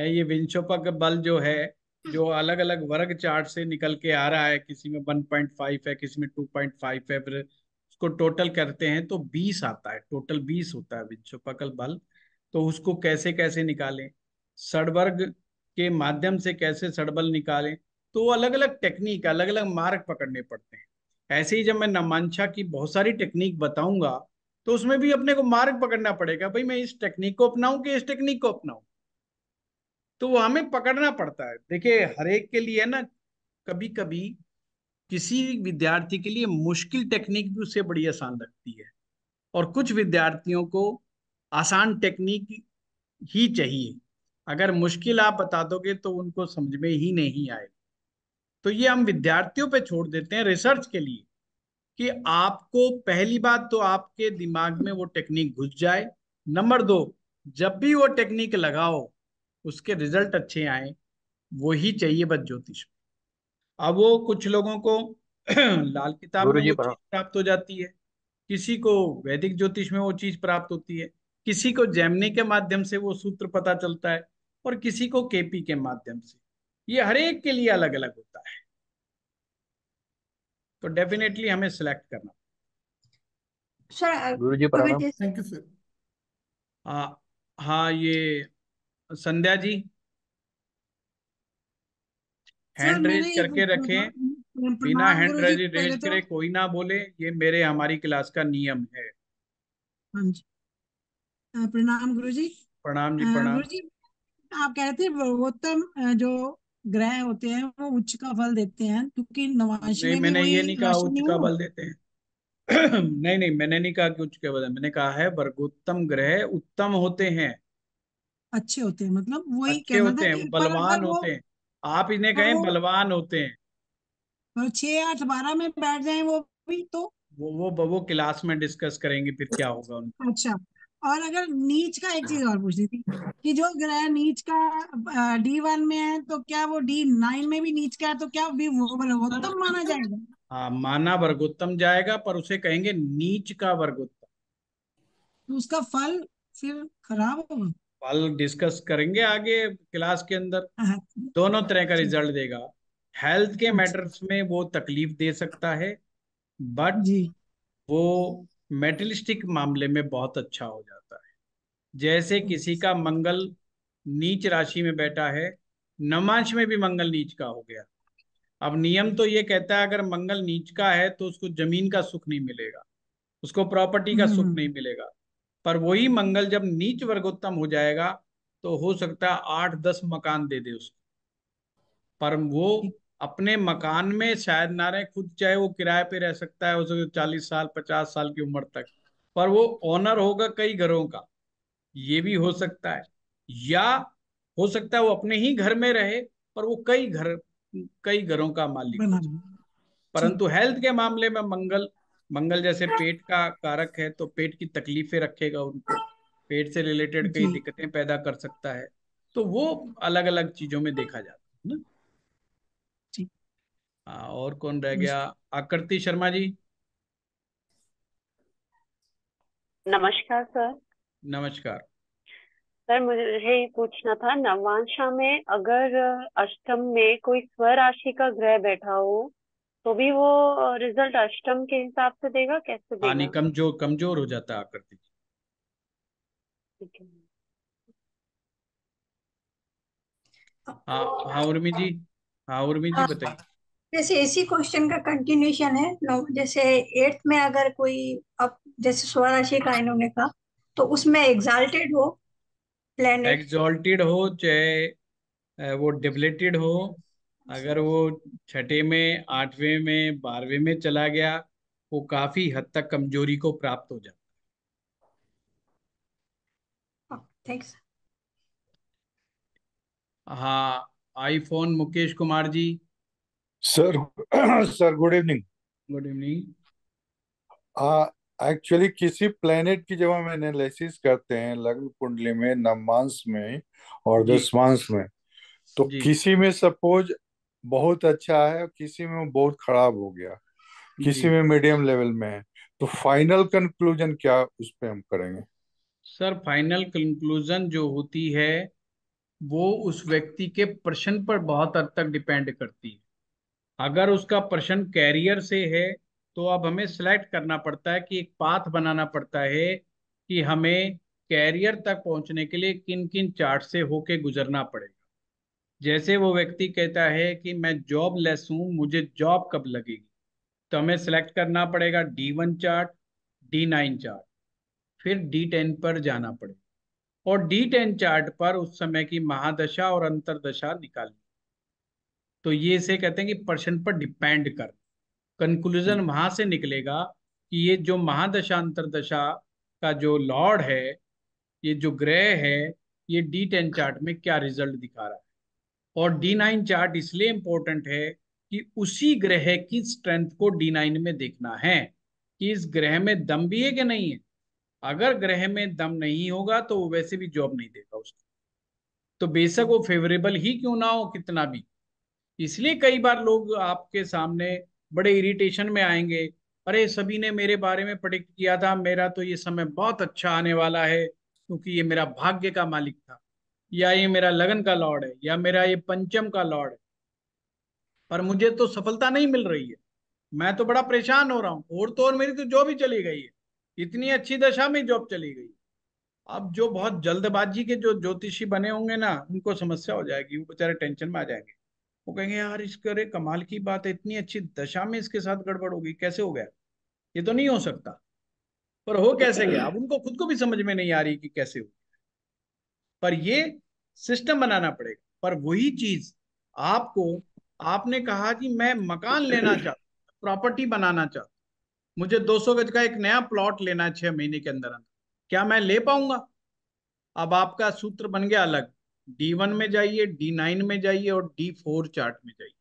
ये विंशोपक बल जो है हम्म। जो अलग अलग वर्ग चार्ट से निकल के आ रहा है किसी में वन पॉइंट फाइव है किसी में टू पॉइंट फाइव है फिर उसको टोटल करते हैं तो बीस आता है टोटल बीस होता है विंशोपकल बल तो उसको कैसे कैसे निकालें सड़वर्ग के माध्यम से कैसे सड़बल निकालें तो अलग अलग टेक्निक अलग अलग मार्ग पकड़ने पड़ते हैं ऐसे ही जब मैं नमांशा की बहुत सारी टेक्निक बताऊंगा तो उसमें भी अपने को मार्ग पकड़ना पड़ेगा भाई मैं इस टेक्निक को अपनाऊं कि इस टेक्निक को अपनाऊं तो वो हमें पकड़ना पड़ता है देखिए हर एक के लिए ना कभी कभी किसी विद्यार्थी के लिए मुश्किल टेक्निक भी उससे बड़ी आसान लगती है और कुछ विद्यार्थियों को आसान टेक्निक ही चाहिए अगर मुश्किल आप बता दोगे तो उनको समझ में ही नहीं आए तो ये हम विद्यार्थियों पे छोड़ देते हैं रिसर्च के लिए कि आपको पहली बात तो आपके दिमाग में वो टेक्निक घुस जाए नंबर दो जब भी वो टेक्निक लगाओ उसके रिजल्ट अच्छे आए वो ही चाहिए बस ज्योतिष अब वो कुछ लोगों को लाल किताब में वो चीज प्राप्त हो जाती है किसी को वैदिक ज्योतिष में वो चीज प्राप्त होती है किसी को जैमनी के माध्यम से वो सूत्र पता चलता है और किसी को केपी के माध्यम से ये हर एक के लिए अलग अलग होता है तो डेफिनेटली हमें सिलेक्ट करना सर uh, तो हाँ, हाँ ये संध्या जी हैंड रेज करके रखें बिना हैंड रेज रेज करे तो... कोई ना बोले ये मेरे हमारी क्लास का नियम है हाँ प्रणाम गुरु जी प्रणाम जी प्रणाम गुरु जी आप कह रहे थे भगवोत्तम जो ग्रह होते हैं वो उच्च का फल देते हैं क्योंकि नवाशी नहीं मैंने ये नहीं कहा उच्च का फल देते हैं नहीं नहीं मैंने नहीं कहा कि उच्च के बदल मैंने कहा है वर्गोत्तम ग्रह उत्तम होते हैं अच्छे होते हैं मतलब वही अच्छे कहना होते था हैं कि पर बलवान अगर वो होते हैं आप इन्हें हाँ, कहें वो बलवान होते हैं मतलब छह आठ बारह में बैठ जाए वो भी तो वो वो वो क्लास में डिस्कस करेंगे फिर क्या होगा उनका अच्छा और अगर नीच का एक चीज और पूछनी थी कि जो ग्रह नीच का डी वन में है तो क्या वो डी नाइन में भी नीच का है तो क्या भी वो वर्गोत्तम माना जाएगा हाँ माना वर्गोत्तम जाएगा पर उसे कहेंगे नीच का वर्गोत्तम तो उसका फल फिर खराब होगा कल डिस्कस करेंगे आगे क्लास के अंदर हाँ। दोनों तरह का रिजल्ट देगा हेल्थ के मैटर्स में वो तकलीफ दे सकता है बट जी वो मेटलिस्टिक मामले में बहुत अच्छा हो जाता है जैसे किसी का मंगल नीच राशि में बैठा है नमांश में भी मंगल नीच का हो गया अब नियम तो ये कहता है अगर मंगल नीच का है तो उसको जमीन का सुख नहीं मिलेगा उसको प्रॉपर्टी का सुख हम्म। नहीं मिलेगा पर वही मंगल जब नीच वर्गोत्तम हो जाएगा तो हो सकता है आठ दस मकान दे दे उसको पर वो अपने मकान में शायद ना रहे खुद चाहे वो किराए पे रह सकता है उसको तो चालीस साल पचास साल की उम्र तक पर वो ऑनर होगा कई घरों का ये भी हो सकता है या हो सकता है वो अपने ही घर में रहे पर वो कई घर कई घरों का मालिक परंतु हेल्थ के मामले में मंगल मंगल जैसे पेट का कारक है तो पेट की तकलीफें रखेगा उनको पेट से रिलेटेड कई दिक्कतें पैदा कर सकता है तो वो अलग अलग चीजों में देखा जाता है ना हाँ और कौन रह गया आकृति शर्मा जी नमस्कार सर नमस्कार सर मुझे पूछना था नवांशा में अगर अष्टम में कोई स्व राशि का ग्रह बैठा हो तो भी वो रिजल्ट अष्टम के हिसाब से देगा कैसे देगा पानी कमजोर कमजोर हो जाता है आकृति हाँ हाँ उर्मी जी हाँ उर्मी जी बताइए जैसे इसी क्वेश्चन का कंटिन्यूशन है नो जैसे एट्थ में अगर कोई अब जैसे स्वराशि का इन्होंने कहा तो उसमें एग्जाल्टेड हो प्लेनेट एग्जॉल्टेड हो चाहे वो डिबलेटेड हो अगर वो छठे में आठवें में बारहवें में चला गया वो काफी हद तक कमजोरी को प्राप्त हो जाता है हाँ आईफोन हाँ, Mukesh Kumar ji sir sir good evening good evening actually किसी प्लेनेट की जब हम एनालिसिस करते हैं लग्न कुंडली में नवमांश में और दशमांश में तो किसी में सपोज बहुत अच्छा है किसी में बहुत खराब हो गया किसी में मीडियम लेवल में है तो फाइनल कंक्लूजन क्या उस पर हम करेंगे सर फाइनल कंक्लूजन जो होती है वो उस व्यक्ति के प्रश्न पर बहुत हद तक डिपेंड करती है अगर उसका प्रश्न कैरियर से है तो अब हमें सेलेक्ट करना पड़ता है कि एक पाथ बनाना पड़ता है कि हमें कैरियर तक पहुंचने के लिए किन किन चार्ट से होके गुजरना पड़ेगा जैसे वो व्यक्ति कहता है कि मैं जॉब लेस हूं मुझे जॉब कब लगेगी तो हमें सेलेक्ट करना पड़ेगा D one chart D nine chart फिर डी टेन पर जाना पड़ेगा और डी टेन चार्ट पर उस समय की महादशा और अंतरदशा निकालनी तो ये इसे कहते हैं कि पर्सन पर डिपेंड कर कंक्लूजन हम्म। वहां से निकलेगा कि ये जो महादशा अंतरदशा का जो लॉर्ड है ये जो ग्रह है ये डी टेन चार्ट में क्या रिजल्ट दिखा रहा है और डी नाइन चार्ट इसलिए इम्पोर्टेंट है कि उसी ग्रह की स्ट्रेंथ को डी नाइन में देखना है कि इस ग्रह में दम भी है कि नहीं है अगर ग्रह में दम नहीं होगा तो वो वैसे भी जॉब नहीं देगा उसको तो बेशक वो फेवरेबल ही क्यों ना हो कितना भी इसलिए कई बार लोग आपके सामने बड़े इरिटेशन में आएंगे अरे सभी ने मेरे बारे में प्रोडिक्ट किया था मेरा तो ये समय बहुत अच्छा आने वाला है क्योंकि ये मेरा भाग्य का मालिक था या ये मेरा लगन का लॉर्ड है या मेरा ये पंचम का लॉर्ड है पर मुझे तो सफलता नहीं मिल रही है मैं तो बड़ा परेशान हो रहा हूँ और तो और मेरी तो जॉब ही चली गई है इतनी अच्छी दशा में जॉब चली गई अब जो बहुत जल्दबाजी के जो ज्योतिषी बने होंगे ना उनको समस्या हो जाएगी वो बेचारे टेंशन में आ जाएंगे वो कहेंगे यार इसके अरे कमाल की बात है इतनी अच्छी दशा में इसके साथ गड़बड़ होगी कैसे हो गया ये तो नहीं हो सकता पर हो कैसे गया अब उनको खुद को भी समझ में नहीं आ रही कि कैसे हो पर ये सिस्टम बनाना पड़ेगा पर वही चीज आपको आपने कहा कि मैं मकान लेना चाहता हूँ प्रॉपर्टी बनाना चाहता मुझे 200 गज का एक नया प्लॉट लेना है छह महीने के अंदर अंदर क्या मैं ले पाऊंगा अब आपका सूत्र बन गया अलग डी वन में जाइए डी नाइन में जाइए और डी फोर चार्ट में जाइए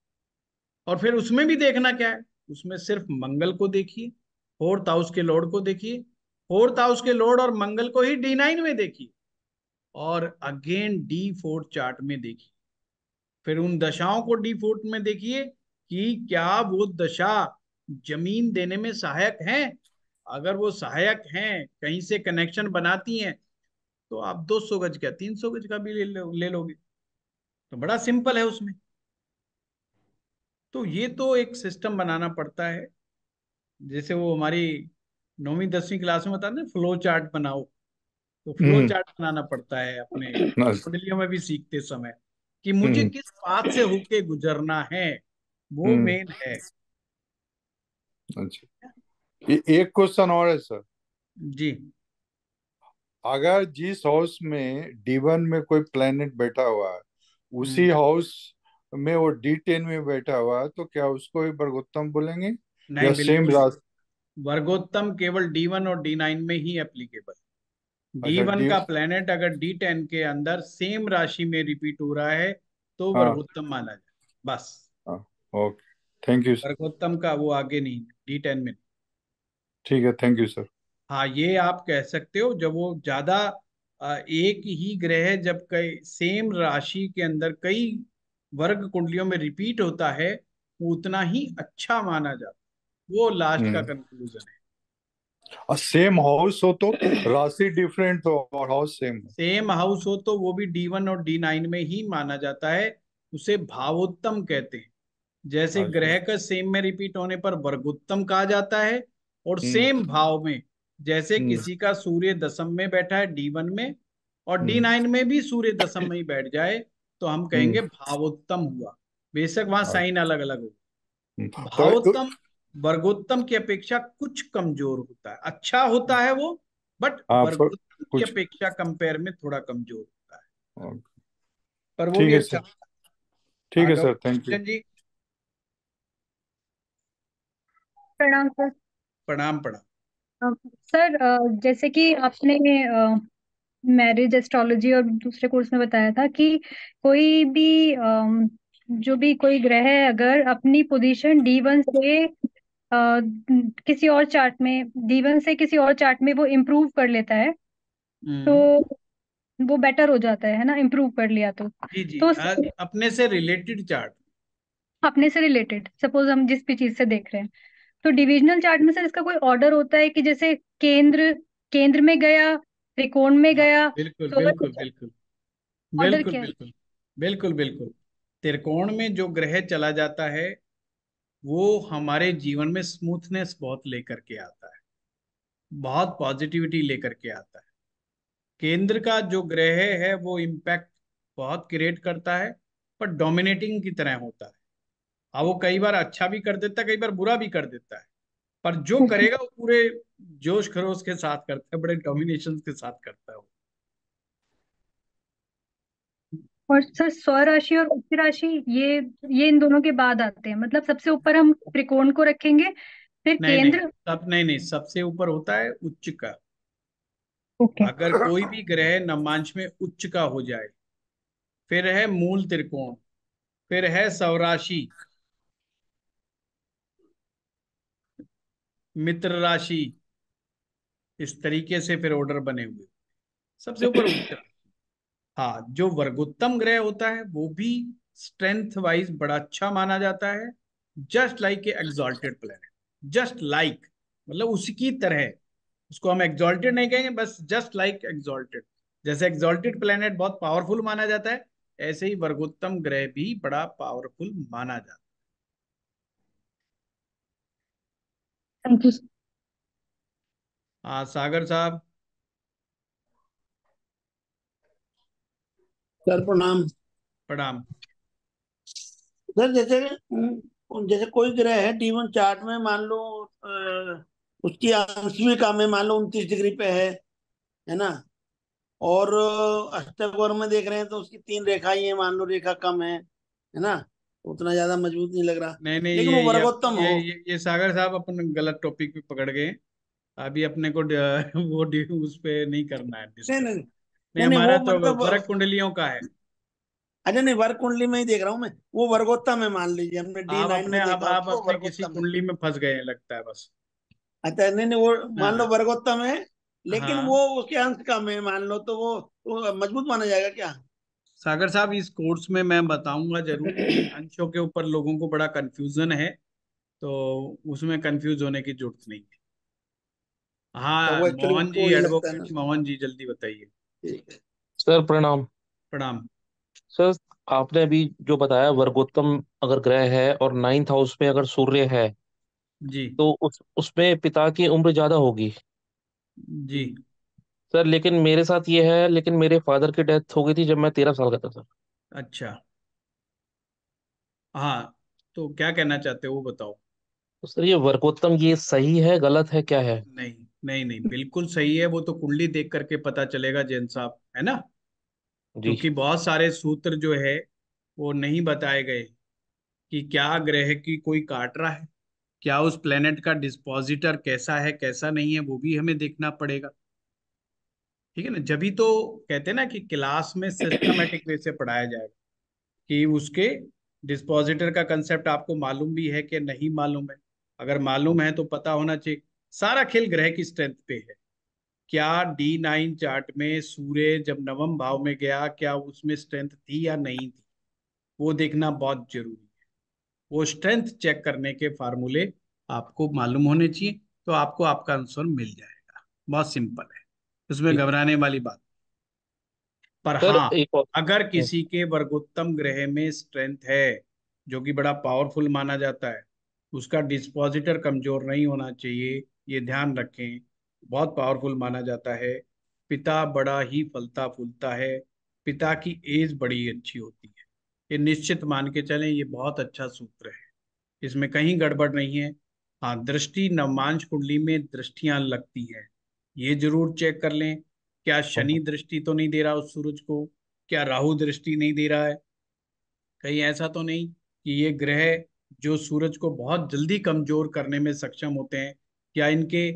और फिर उसमें भी देखना क्या है उसमें सिर्फ मंगल को देखिए फोर्थ हाउस के लोड को देखिए फोर्थ हाउस के लोड और मंगल को ही डी नाइन में देखिए और अगेन डी फोर्थ चार्ट में देखिए फिर उन दशाओं को डी फोर्थ में देखिए कि क्या वो दशा जमीन देने में सहायक हैं अगर वो सहायक हैं कहीं से कनेक्शन बनाती हैं तो आप 200 गज का 300 गज का भी ले लो, ले लोगे तो बड़ा सिंपल है उसमें तो ये तो एक सिस्टम बनाना पड़ता है जैसे वो हमारी नौवीं दसवीं क्लास में बताते हैं फ्लो चार्ट बनाओ तो फ्लो हम्म। चार्ट बनाना पड़ता है अपने कुंडलियों में भी सीखते समय कि मुझे हम्म। किस बात से होके गुजरना है वो मेन हम्म। है अच्छा एक क्वेश्चन और है सर जी अगर जिस हाउस में डी वन में कोई प्लेनेट बैठा हुआ है उसी हाउस में वो डी टेन में बैठा हुआ है तो क्या उसको भी वर्गोत्तम बोलेंगे या सेम वर्गोत्तम केवल डी वन और डी नाइन में ही एप्लीकेबल डी वन का प्लेनेट अगर डी टेन के अंदर सेम राशि में रिपीट हो रहा है तो हाँ। वर्गोत्तम माना जाए बस ओके थैंक यू वर्गोत्तम का वो आगे नहीं डी टेन में ठीक है थैंक यू सर हाँ ये आप कह सकते हो जब वो ज्यादा एक ही ग्रह जब कई सेम राशि के अंदर कई वर्ग कुंडलियों में रिपीट होता है उतना ही अच्छा माना जाता वो लास्ट का कंक्लूजन हम्म। है सेम हाउस हो तो राशि डिफरेंट हो और हाउस सेम सेम हाउस हो तो वो भी डी वन और डी नाइन में ही माना जाता है उसे भावोत्तम कहते हैं जैसे अच्छा। ग्रह का सेम में रिपीट होने पर वर्गोत्तम कहा जाता है और सेम हम्म। भाव में जैसे हम्म। किसी का सूर्य दशम में बैठा है डी वन में और डी हम्म। नाइन में भी सूर्य दशम में ही बैठ जाए तो हम कहेंगे भावोत्तम हुआ बेशक वहां अच्छा। साइन अलग अलग हो तो भावोत्तम तो, वर्गोत्तम की अपेक्षा कुछ कमजोर होता है अच्छा होता है वो बट हाँ, वर्गोत्तम की अपेक्षा कंपेयर में थोड़ा कमजोर होता है पर वो ठीक है सर थैंक यू जी प्रणाम सर प्रणाम प्रणाम सर जैसे कि आपने मैरिज एस्ट्रोलॉजी और दूसरे कोर्स में बताया था कि कोई भी जो भी कोई ग्रह अगर अपनी पोजीशन डी वन से किसी और चार्ट में डी से किसी और चार्ट में वो इम्प्रूव कर लेता है तो हम्म। वो बेटर हो जाता है ना इम्प्रूव कर लिया तो जी जी तो अपने से रिलेटेड चार्ट अपने से रिलेटेड सपोज हम जिस भी चीज से देख रहे हैं तो डिविजनल चार्ट में सर इसका कोई ऑर्डर होता है कि जैसे केंद्र केंद्र में गया त्रिकोण में हाँ, गया बिल्कुल तो बिल्कुल बिल्कुल बिल्कुल बिल्कुल बिल्कुल बिल्कुल त्रिकोण में जो ग्रह चला जाता है वो हमारे जीवन में स्मूथनेस बहुत लेकर के आता है बहुत पॉजिटिविटी लेकर के आता है केंद्र का जो ग्रह है वो इम्पैक्ट बहुत क्रिएट करता है पर डोमिनेटिंग की तरह होता है अब हाँ, वो कई बार अच्छा भी कर देता है कई बार बुरा भी कर देता है पर जो हम्म, हम्म। करेगा वो पूरे जोश खरोश के साथ करता है बड़े डोमिनेशन के साथ करता है वो और सर स्वराशि और उच्च राशि ये ये इन दोनों के बाद आते हैं मतलब सबसे ऊपर हम त्रिकोण को रखेंगे फिर नहीं, केंद्र नहीं, सब नहीं नहीं सबसे ऊपर होता है उच्च का ओके अगर कोई भी ग्रह नमांश में उच्च का हो जाए फिर है मूल त्रिकोण फिर है स्वराशि मित्र राशि इस तरीके से फिर ऑर्डर बने हुए सबसे ऊपर उच्च हाँ जो वर्गोत्तम ग्रह होता है वो भी स्ट्रेंथ वाइज बड़ा अच्छा माना जाता है just like a exalted planet just like मतलब उसकी तरह उसको हम एग्जॉल्टेड नहीं कहेंगे बस जस्ट लाइक एग्जॉल्टेड जैसे एग्जॉल्टेड प्लेनेट बहुत पावरफुल माना जाता है ऐसे ही वर्गोत्तम ग्रह भी बड़ा पावरफुल माना जाता है थैंक यू हाँ सागर साहब सर प्रणाम प्रणाम सर जैसे जैसे कोई ग्रह है डी चार्ट में मान लो उसकी काम में मान लो उनतीस डिग्री पे है है ना और अष्टकोर में देख रहे हैं तो उसकी तीन रेखा ही है मान लो रेखा कम है है ना उतना ज्यादा मजबूत नहीं लग रहा नहीं नहीं ये, वो ये, हो। ये, ये सागर साहब अपन गलत टॉपिक पे पकड़ गए अभी अपने को वो उस पे नहीं करना है नहीं नहीं नहीं हमारा तो मतलब वर्ग कुंडलियों का है अच्छा नहीं वर्ग कुंडली में ही देख रहा हूँ मैं वो वर्गोत्ता में मान लीजिए हमने डी लाइन में आप, आप अपने किसी कुंडली में फंस गए लगता है बस अच्छा नहीं नहीं वो मान लो हाँ। वर्गोत्तम है लेकिन हाँ। वो उसके अंश का में मान लो तो वो मजबूत माना जाएगा क्या सागर साहब इस कोर्स में मैं बताऊंगा जरूर अंशों के ऊपर लोगों को बड़ा कंफ्यूजन है तो उसमें कंफ्यूज होने की जरूरत नहीं है तो हाँ तो मोहन जी एडवोकेट मोहन जी जल्दी बताइए सर प्रणाम प्रणाम सर आपने अभी जो बताया वर्गोत्तम अगर ग्रह है और नाइन्थ हाउस में अगर सूर्य है जी तो उस उसमें पिता की उम्र ज्यादा होगी जी सर लेकिन मेरे साथ ये है लेकिन मेरे फादर की डेथ हो गई थी जब मैं तेरह साल का था सर अच्छा हाँ तो क्या कहना चाहते हो वो बताओ तो सर ये वर्गोत्तम ये सही है गलत है क्या है नहीं नहीं नहीं बिल्कुल सही है वो तो कुंडली देख करके पता चलेगा जैन साहब है ना क्योंकि बहुत सारे सूत्र जो है वो नहीं बताए गए कि क्या ग्रह की कोई काट रहा है क्या उस प्लेनेट का डिस्पोजिटर कैसा है कैसा नहीं है वो भी हमें देखना पड़ेगा ठीक है ना जब तो कहते हैं ना कि क्लास में सिस्टमेटिक वे से पढ़ाया जाएगा कि उसके डिस्पोजिटर का कंसेप्ट आपको मालूम भी है कि नहीं मालूम है अगर मालूम है तो पता होना चाहिए सारा खेल ग्रह की स्ट्रेंथ पे है क्या डी नाइन चार्ट में सूर्य जब नवम भाव में गया क्या उसमें स्ट्रेंथ थी या नहीं थी वो देखना बहुत जरूरी है वो स्ट्रेंथ चेक करने के फार्मूले आपको मालूम होने चाहिए तो आपको आपका आंसर मिल जाएगा बहुत सिंपल है उसमें घबराने वाली बात पर हाँ अगर हाँ। किसी के वर्गोत्तम ग्रह में स्ट्रेंथ है जो कि बड़ा पावरफुल माना जाता है उसका डिस्पोजिटर कमजोर नहीं होना चाहिए ये ध्यान रखें बहुत पावरफुल माना जाता है पिता बड़ा ही फलता फूलता है पिता की एज बड़ी अच्छी होती है ये निश्चित मान के चलें ये बहुत अच्छा सूत्र है इसमें कहीं गड़बड़ नहीं है हाँ दृष्टि नवमांश कुंडली में दृष्टियां लगती है ये जरूर चेक कर लें क्या शनि दृष्टि तो नहीं दे रहा उस सूरज को क्या राहु दृष्टि नहीं दे रहा है कहीं ऐसा तो नहीं कि ये ग्रह जो सूरज को बहुत जल्दी कमजोर करने में सक्षम होते हैं या इनके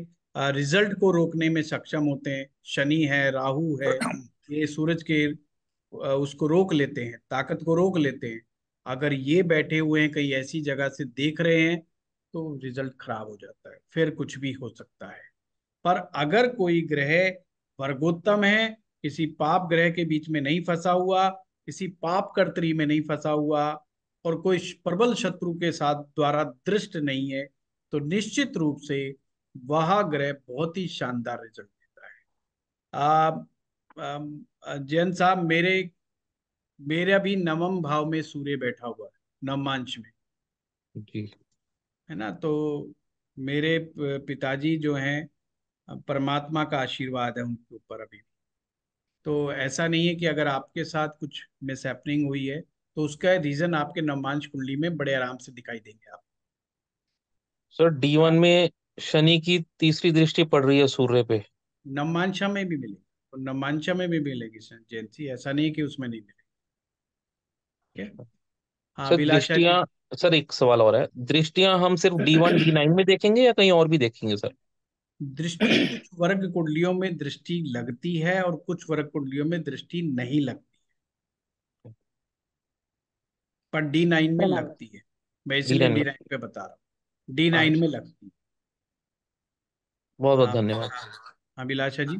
रिजल्ट को रोकने में सक्षम होते हैं शनि है राहु है ये सूरज के उसको रोक लेते हैं ताकत को रोक लेते हैं अगर ये बैठे हुए हैं कहीं ऐसी जगह से देख रहे हैं तो रिजल्ट खराब हो जाता है फिर कुछ भी हो सकता है पर अगर कोई ग्रह वर्गोत्तम है किसी पाप ग्रह के बीच में नहीं फंसा हुआ किसी पाप कर्तरी में नहीं फंसा हुआ और कोई प्रबल शत्रु के साथ द्वारा दृष्ट नहीं है तो निश्चित रूप से वह ग्रह बहुत ही शानदार रिजल्ट देता है जैन साहब मेरे मेरा भी नवम भाव में सूर्य बैठा हुआ है नवमांश में जी है ना तो मेरे पिताजी जो हैं परमात्मा का आशीर्वाद है उनके ऊपर अभी तो ऐसा नहीं है कि अगर आपके साथ कुछ मिस हैपनिंग हुई है तो उसका रीजन आपके नवमांश कुंडली में बड़े आराम से दिखाई देंगे आप सर डी वन में शनि की तीसरी दृष्टि पड़ रही है सूर्य पे नमांशा में भी मिलेगी तो नमांशा में भी मिलेगी जयंती ऐसा नहीं कि उसमें नहीं मिलेगी क्या हाँ, दृष्टियां सर एक सवाल और है दृष्टियां हम सिर्फ डी वन डी नाइन में देखेंगे या कहीं और भी देखेंगे सर दृष्टि तो कुछ वर्ग कुंडलियों में दृष्टि लगती है और कुछ वर्ग कुंडलियों में दृष्टि नहीं लगती है पर डी नाइन में लगती है मैं इसीलिए डी नाइन पे बता रहा हूँ डी नाइन हाँ, में लगती है बहुत बहुत हाँ, धन्यवाद हाँ, अभिलाषा जी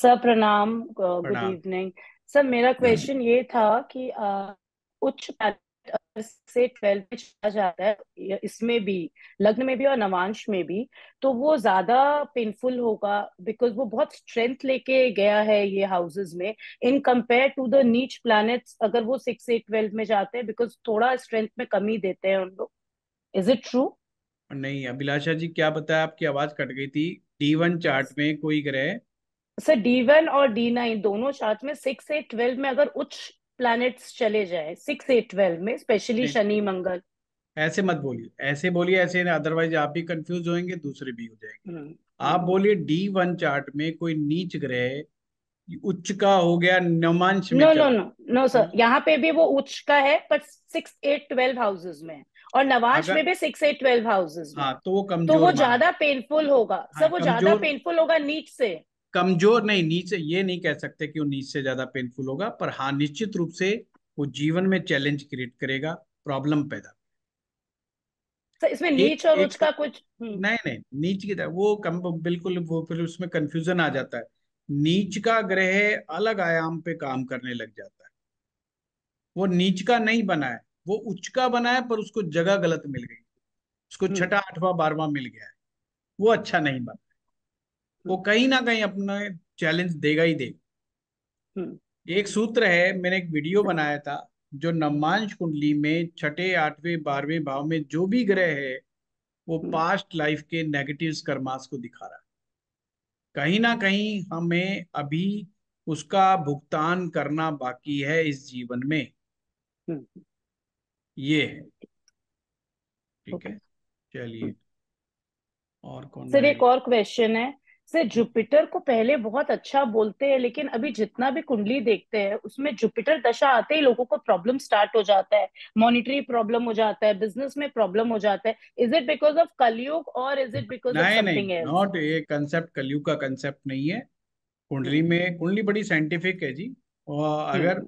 सर प्रणाम गुड इवनिंग सर मेरा हम्म। क्वेश्चन ये था कि उच्च से ट्वेल्थ में चला जाता है इसमें भी लग्न में भी और नवांश में भी तो वो ज्यादा पेनफुल होगा बिकॉज वो बहुत स्ट्रेंथ लेके गया है ये हाउसेस में इन कंपेयर टू द नीच प्लैनेट्स अगर वो सिक्स से ट्वेल्थ में जाते हैं बिकॉज थोड़ा स्ट्रेंथ में कमी देते हैं उन लोग इज इट ट्रू नहीं अभिलाषा जी क्या बताया आपकी आवाज कट गई थी डी वन चार्ट में कोई ग्रह सर डी वन और डी नाइन दोनों चार्ट में सिक्स एट ट्वेल्व में अगर उच्च प्लैनेट्स चले जाए सिक्स एट ट्वेल्व में स्पेशली शनि मंगल ऐसे मत बोलिए ऐसे बोलिए ऐसे अदरवाइज आप भी कंफ्यूज होंगे दूसरे भी हो जाएंगे हम्म। आप बोलिए डी वन चार्ट में कोई नीच ग्रह उच्च का हो गया नमांश में no no no no sir यहाँ पे भी वो उच्च का है पर सिक्स एट ट्वेल्व हाउसेज में और नवाज में भी सिक्स एट ट्वेल्व हाउसेज तो वो कमजोर तो वो ज्यादा पेनफुल होगा हाँ, सर वो ज्यादा पेनफुल होगा नीच से कमजोर नहीं नीचे ये नहीं कह सकते कि वो नीट से ज्यादा पेनफुल होगा पर हाँ निश्चित रूप से वो जीवन में चैलेंज क्रिएट करेगा प्रॉब्लम पैदा तो इसमें नीच और उच्च का कुछ हम्म। नहीं नहीं नीच की वो कम बिल्कुल वो फिर उसमें कंफ्यूजन आ जाता है नीच का ग्रह अलग आयाम पे काम करने लग जाता है वो नीच का नहीं बना है वो उच्च का बना है पर उसको जगह गलत मिल गई उसको हम्म। छठा आठवां बारवा मिल गया है वो अच्छा नहीं बना हम्म। वो कहीं ना कहीं अपना चैलेंज देगा ही देगा हम्म। एक सूत्र है मैंने एक वीडियो बनाया था जो नमांश कुंडली में छठे आठवें बारहवें भाव में जो भी ग्रह है वो पास्ट लाइफ के नेगेटिव कर्मास को दिखा रहा है कहीं ना कहीं हमें अभी उसका भुगतान करना बाकी है इस जीवन में ये है ठीक है चलिए हम्म। और कौन सर एक और क्वेश्चन है सर जुपिटर को पहले बहुत अच्छा बोलते हैं लेकिन अभी जितना भी कुंडली देखते हैं उसमें जुपिटर दशा आते ही लोगों को प्रॉब्लम स्टार्ट हो जाता है मॉनिटरी प्रॉब्लम हो जाता है बिजनेस में प्रॉब्लम हो जाता है is it because of Kalyug और is it because of something not ये कंसेप्ट कलयुग का कंसेप्ट नहीं है कुंडली में कुंडली बड़ी साइंटिफिक है जी और अगर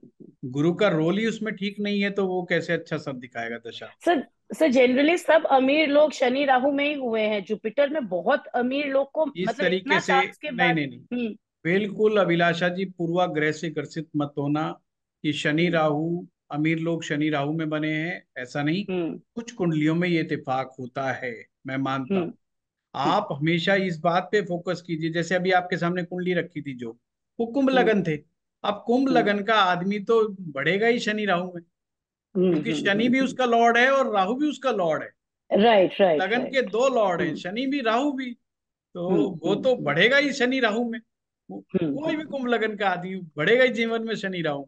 गुरु का रोल ही उसमें ठीक नहीं है तो वो कैसे अच्छा सब दिखाएगा दशा सर सर जनरली सब अमीर लोग शनि राहु में ही हुए हैं जुपिटर में बहुत अमीर लोग को इस मतलब तरीके से के नहीं नहीं नहीं हम्म। बिल्कुल अभिलाषा जी पूर्वाग्रह से ग्रसित मत होना कि शनि राहु अमीर लोग शनि राहु में बने हैं ऐसा नहीं हम्म। कुछ कुंडलियों में ये इतफाक होता है मैं मानता हम्म। हूँ आप हमेशा इस बात पे फोकस कीजिए जैसे अभी आपके सामने कुंडली रखी थी जो वो कुंभ लगन थे अब कुंभ हम्म। लगन का आदमी तो बढ़ेगा ही शनि राहु में हम्म, क्योंकि हम्म, शनि भी उसका लॉर्ड है और राहु भी उसका लॉर्ड है राइट राइट लगन के दो लॉर्ड है शनि भी राहु भी तो वो तो बढ़ेगा ही शनि राहु में कोई भी कुंभ लगन का आदमी बढ़ेगा ही जीवन में शनि राहु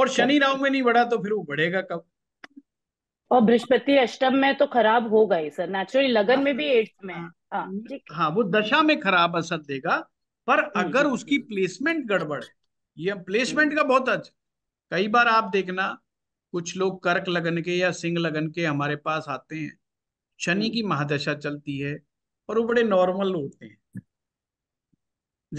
और शनि राहु में नहीं बढ़ा तो फिर वो बढ़ेगा कब और बृहस्पति अष्टम में तो खराब होगा ही सर नेचुरली लगन में भी एट्थ में हाँ, हाँ, हाँ वो दशा में खराब असर देगा पर अगर उसकी प्लेसमेंट गड़बड़ है ये प्लेसमेंट का बहुत अच्छा कई बार आप देखना कुछ लोग कर्क लगन के या सिंह लगन के हमारे पास आते हैं शनि की महादशा चलती है और वो बड़े नॉर्मल होते हैं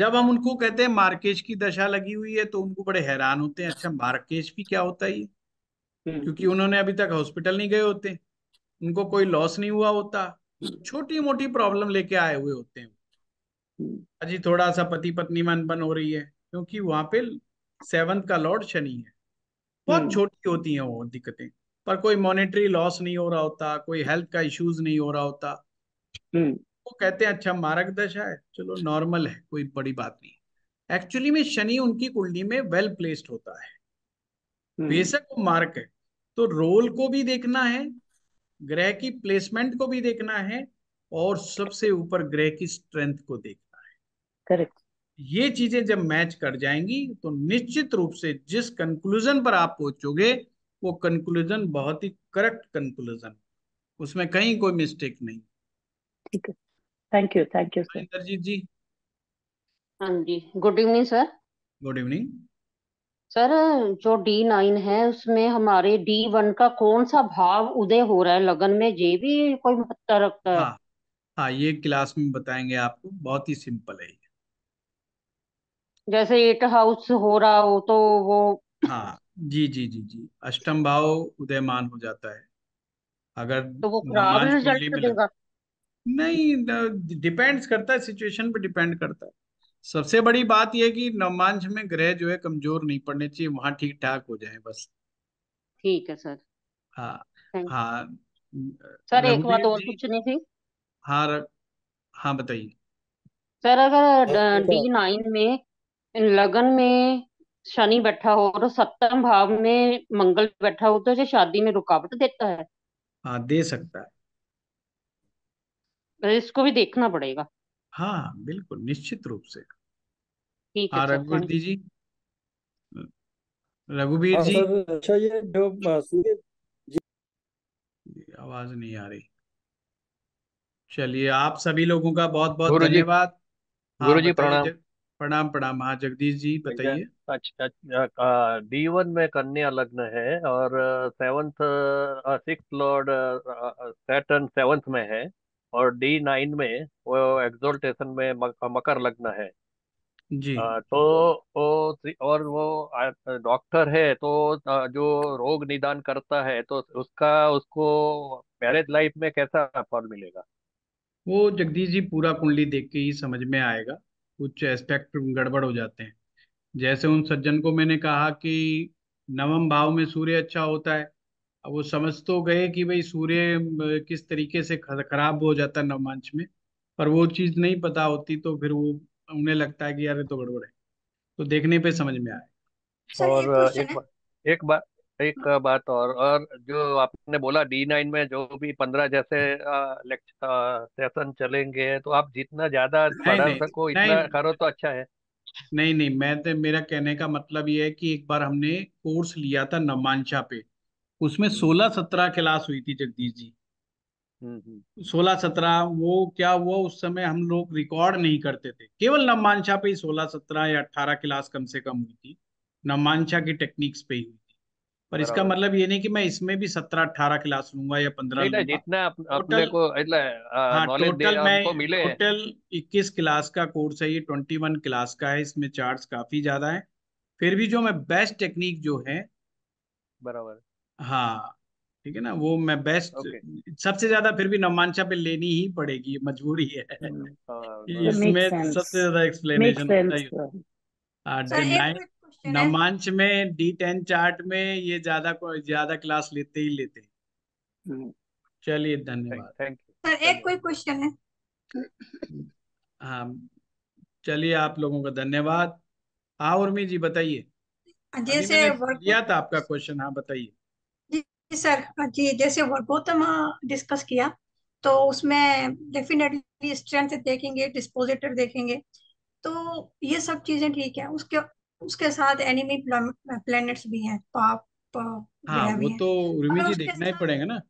जब हम उनको कहते हैं मार्केश की दशा लगी हुई है तो उनको बड़े हैरान होते हैं अच्छा मार्केश भी क्या होता है हम्म। क्योंकि उन्होंने अभी तक हॉस्पिटल नहीं गए होते उनको कोई लॉस नहीं हुआ होता छोटी मोटी प्रॉब्लम लेके आए हुए होते हैं हम्म। अजी थोड़ा सा पति पत्नी मन बन हो रही है क्योंकि वहां पे सेवंथ का लॉर्ड शनि है बहुत हम्म। छोटी होती हैं वो दिक्कतें पर कोई मॉनेटरी लॉस नहीं हो रहा होता कोई हेल्थ का इश्यूज नहीं हो रहा होता हम्म। वो कहते हैं अच्छा मारक दशा है चलो नॉर्मल है कोई बड़ी बात नहीं एक्चुअली में शनि उनकी कुंडली में वेल प्लेस्ड होता है हम्म। बेशक वो मार्क है तो रोल को भी देखना है ग्रह की प्लेसमेंट को भी देखना है और सबसे ऊपर ग्रह की स्ट्रेंथ को देखना है करेक्ट ये चीजें जब मैच कर जाएंगी तो निश्चित रूप से जिस कंक्लूजन पर आप पहुंचोगे वो कंक्लूजन बहुत ही करेक्ट कंक्लूजन उसमें कहीं कोई मिस्टेक नहीं ठीक है thank you thank you sir Indrajit ji हाँ जी good evening sir good evening sir जो डी नाइन है उसमें हमारे डी वन का कौन सा भाव उदय हो रहा है लगन में ये भी कोई महत्व रखता है हाँ, हाँ ये क्लास में बताएंगे आपको बहुत ही सिंपल है जैसे एट हाउस हो रहा हो तो वो हाँ जी जी जी जी अष्टम भाव उदयमान हो जाता है अगर तो वो खराब रिजल्ट देगा नहीं डिपेंड्स करता है सिचुएशन पे डिपेंड करता है सबसे बड़ी बात यह कि नवमांश में ग्रह जो है कमजोर नहीं पड़ने चाहिए वहां ठीक ठाक हो जाए बस ठीक है सर हाँ हाँ सर एक बात और पूछनी थी हाँ हाँ बताइए सर अगर डी नाइन में लगन में शनि बैठा हो और तो सप्तम भाव में मंगल बैठा हो तो शादी में रुकावट देता है हाँ दे सकता है इसको भी देखना पड़ेगा हाँ बिल्कुल निश्चित रूप से ठीक हाँ रघुवीर हाँ। जी रघुवीर हाँ, जी अच्छा ये जो हाँ, आवाज नहीं आ रही चलिए आप सभी लोगों का बहुत बहुत गुरु जी धन्यवाद हाँ गुरु जी प्रणाम प्रणाम प्रणाम हाँ जगदीश जी बताइए अच्छा डी वन में कन्या लग्न है और seventh six lord Saturn seventh में है और डी नाइन में वो एग्जोल्टेशन में मकर लग्न है जी आ, तो वो और वो डॉक्टर है तो जो रोग निदान करता है तो उसका उसको मैरिज लाइफ में कैसा फल मिलेगा वो जगदीश जी पूरा कुंडली देख के ही समझ में आएगा कुछ एस्पेक्ट गड़बड़ हो जाते हैं जैसे उन सज्जन को मैंने कहा कि नवम भाव में सूर्य अच्छा होता है अब वो समझ तो गए कि भाई सूर्य किस तरीके से खराब हो जाता है नवमांश में पर वो चीज़ नहीं पता होती तो फिर वो उन्हें लगता है कि यार तो गड़बड़ है तो देखने पे समझ में आए और एक बार एक बार एक बात और और जो आपने बोला डी नाइन में जो भी पंद्रह जैसे सेशन चलेंगे तो आप जितना ज्यादा पढ़ा सको इतना करो तो अच्छा है नहीं नहीं मैं तो मेरा कहने का मतलब ये है कि एक बार हमने कोर्स लिया था नमांशा पे उसमें हम्म। सोलह सत्रह क्लास हुई थी जगदीश जी हम्म, हम्म। सोलह सत्रह वो क्या हुआ उस समय हम लोग रिकॉर्ड नहीं करते थे केवल नमांशा पे ही सोलह सत्रह या अट्ठारह क्लास कम से कम हुई थी नमांशा की टेक्निक्स पे ही पर इसका मतलब ये नहीं कि मैं इसमें भी सत्रह अठारह क्लास लूंगा या पंद्रह એટલે टोटल આપણે टोटल इक्कीस क्लास का कोर्स है ये वन क्लास का है इसमें चार्ज काफी ज्यादा है फिर भी जो मैं बेस्ट टेक्निक जो है बराबर हाँ ठीक है ना वो मैं बेस्ट okay. सबसे ज्यादा फिर भी नमांशा पे लेनी ही पड़ेगी मजबूरी है हम्म, हाँ, इसमें सबसे ज्यादा एक्सप्लेनेशन होता है नमांच में डी टेन चार्ट में ये ज्यादा ज्यादा क्लास लेते ही लेते हम्म। चलिए धन्यवाद थैंक यू सर एक कोई क्वेश्चन है हाँ चलिए आप लोगों का धन्यवाद हाँ उर्मी जी बताइए हाँ, जैसे किया था आपका क्वेश्चन हाँ बताइए जी सर हाँ, जी जैसे गौतम डिस्कस हाँ, किया तो उसमें डेफिनेटली स्ट्रेंथ देखेंगे डिस्पोजिटर देखेंगे तो ये सब चीजें ठीक है उसके उसके साथ एनिमी प्लैनेट्स भी हैं पाप हाँ वो तो रिमी जी देखना ही पड़ेगा ना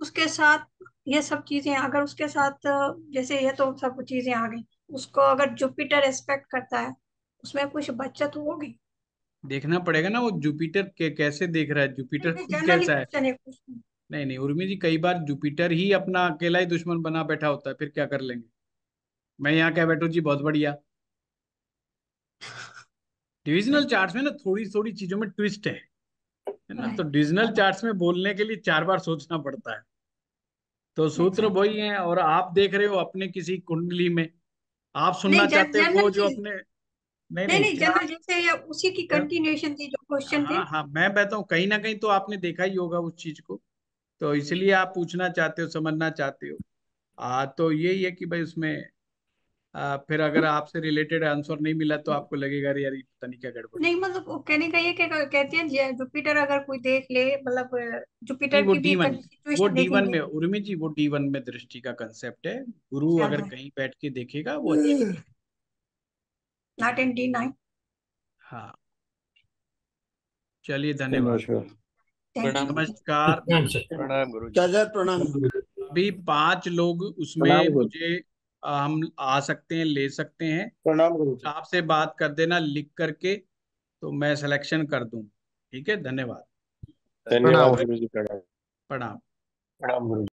उसके साथ ये सब चीजें अगर उसके साथ जैसे ये तो सब चीजें आ गई उसको अगर जुपिटर एक्सपेक्ट करता है उसमें कुछ बचत होगी देखना पड़ेगा ना वो जुपिटर के कैसे देख रहा है जुपिटर खुद कैसा है नहीं नहीं उर्मी जी कई बार जुपिटर ही अपना अकेला ही दुश्मन बना बैठा होता है फिर क्या कर लेंगे मैं यहाँ क्या बैठू जी बहुत बढ़िया डिविजनल चार्ट्स में ना थोड़ी थोड़ी चीजों में ट्विस्ट है ना तो डिविजनल चार्ट्स हाँ। में बोलने के लिए चार बार सोचना पड़ता है तो सूत्र अच्छा। वही है और आप देख रहे हो अपने किसी कुंडली में आप सुनना चाहते हो वो जो अपने नहीं नहीं, नहीं जनरल जैसे या उसी की कंटिन्यूएशन थी जो क्वेश्चन थे हाँ, हाँ मैं बताता हूँ कहीं ना कहीं तो आपने देखा ही होगा उस चीज को तो इसलिए आप पूछना चाहते हो समझना चाहते हो आ, तो यही है कि भाई उसमें फिर अगर आपसे रिलेटेड आंसर नहीं मिला तो आपको लगेगा अरे यार पता नहीं क्या गड़बड़ नहीं मतलब कहने का ये क्या कहती है जुपिटर अगर कोई देख ले मतलब जुपिटर वो डी वन वो डी वन में उर्मी जी वो डी वन में दृष्टि का कंसेप्ट है गुरु अगर कहीं बैठ के देखेगा वो नॉट इन डी हाँ चलिए धन्यवाद नमस्कार प्रणाम गुरु प्रणाम अभी पांच लोग उसमें मुझे हम आ सकते हैं ले सकते हैं प्रणाम गुरु आपसे बात कर देना लिख करके तो मैं सिलेक्शन कर दू ठीक है धन्यवाद धन्यवाद प्रणाम प्रणाम गुरु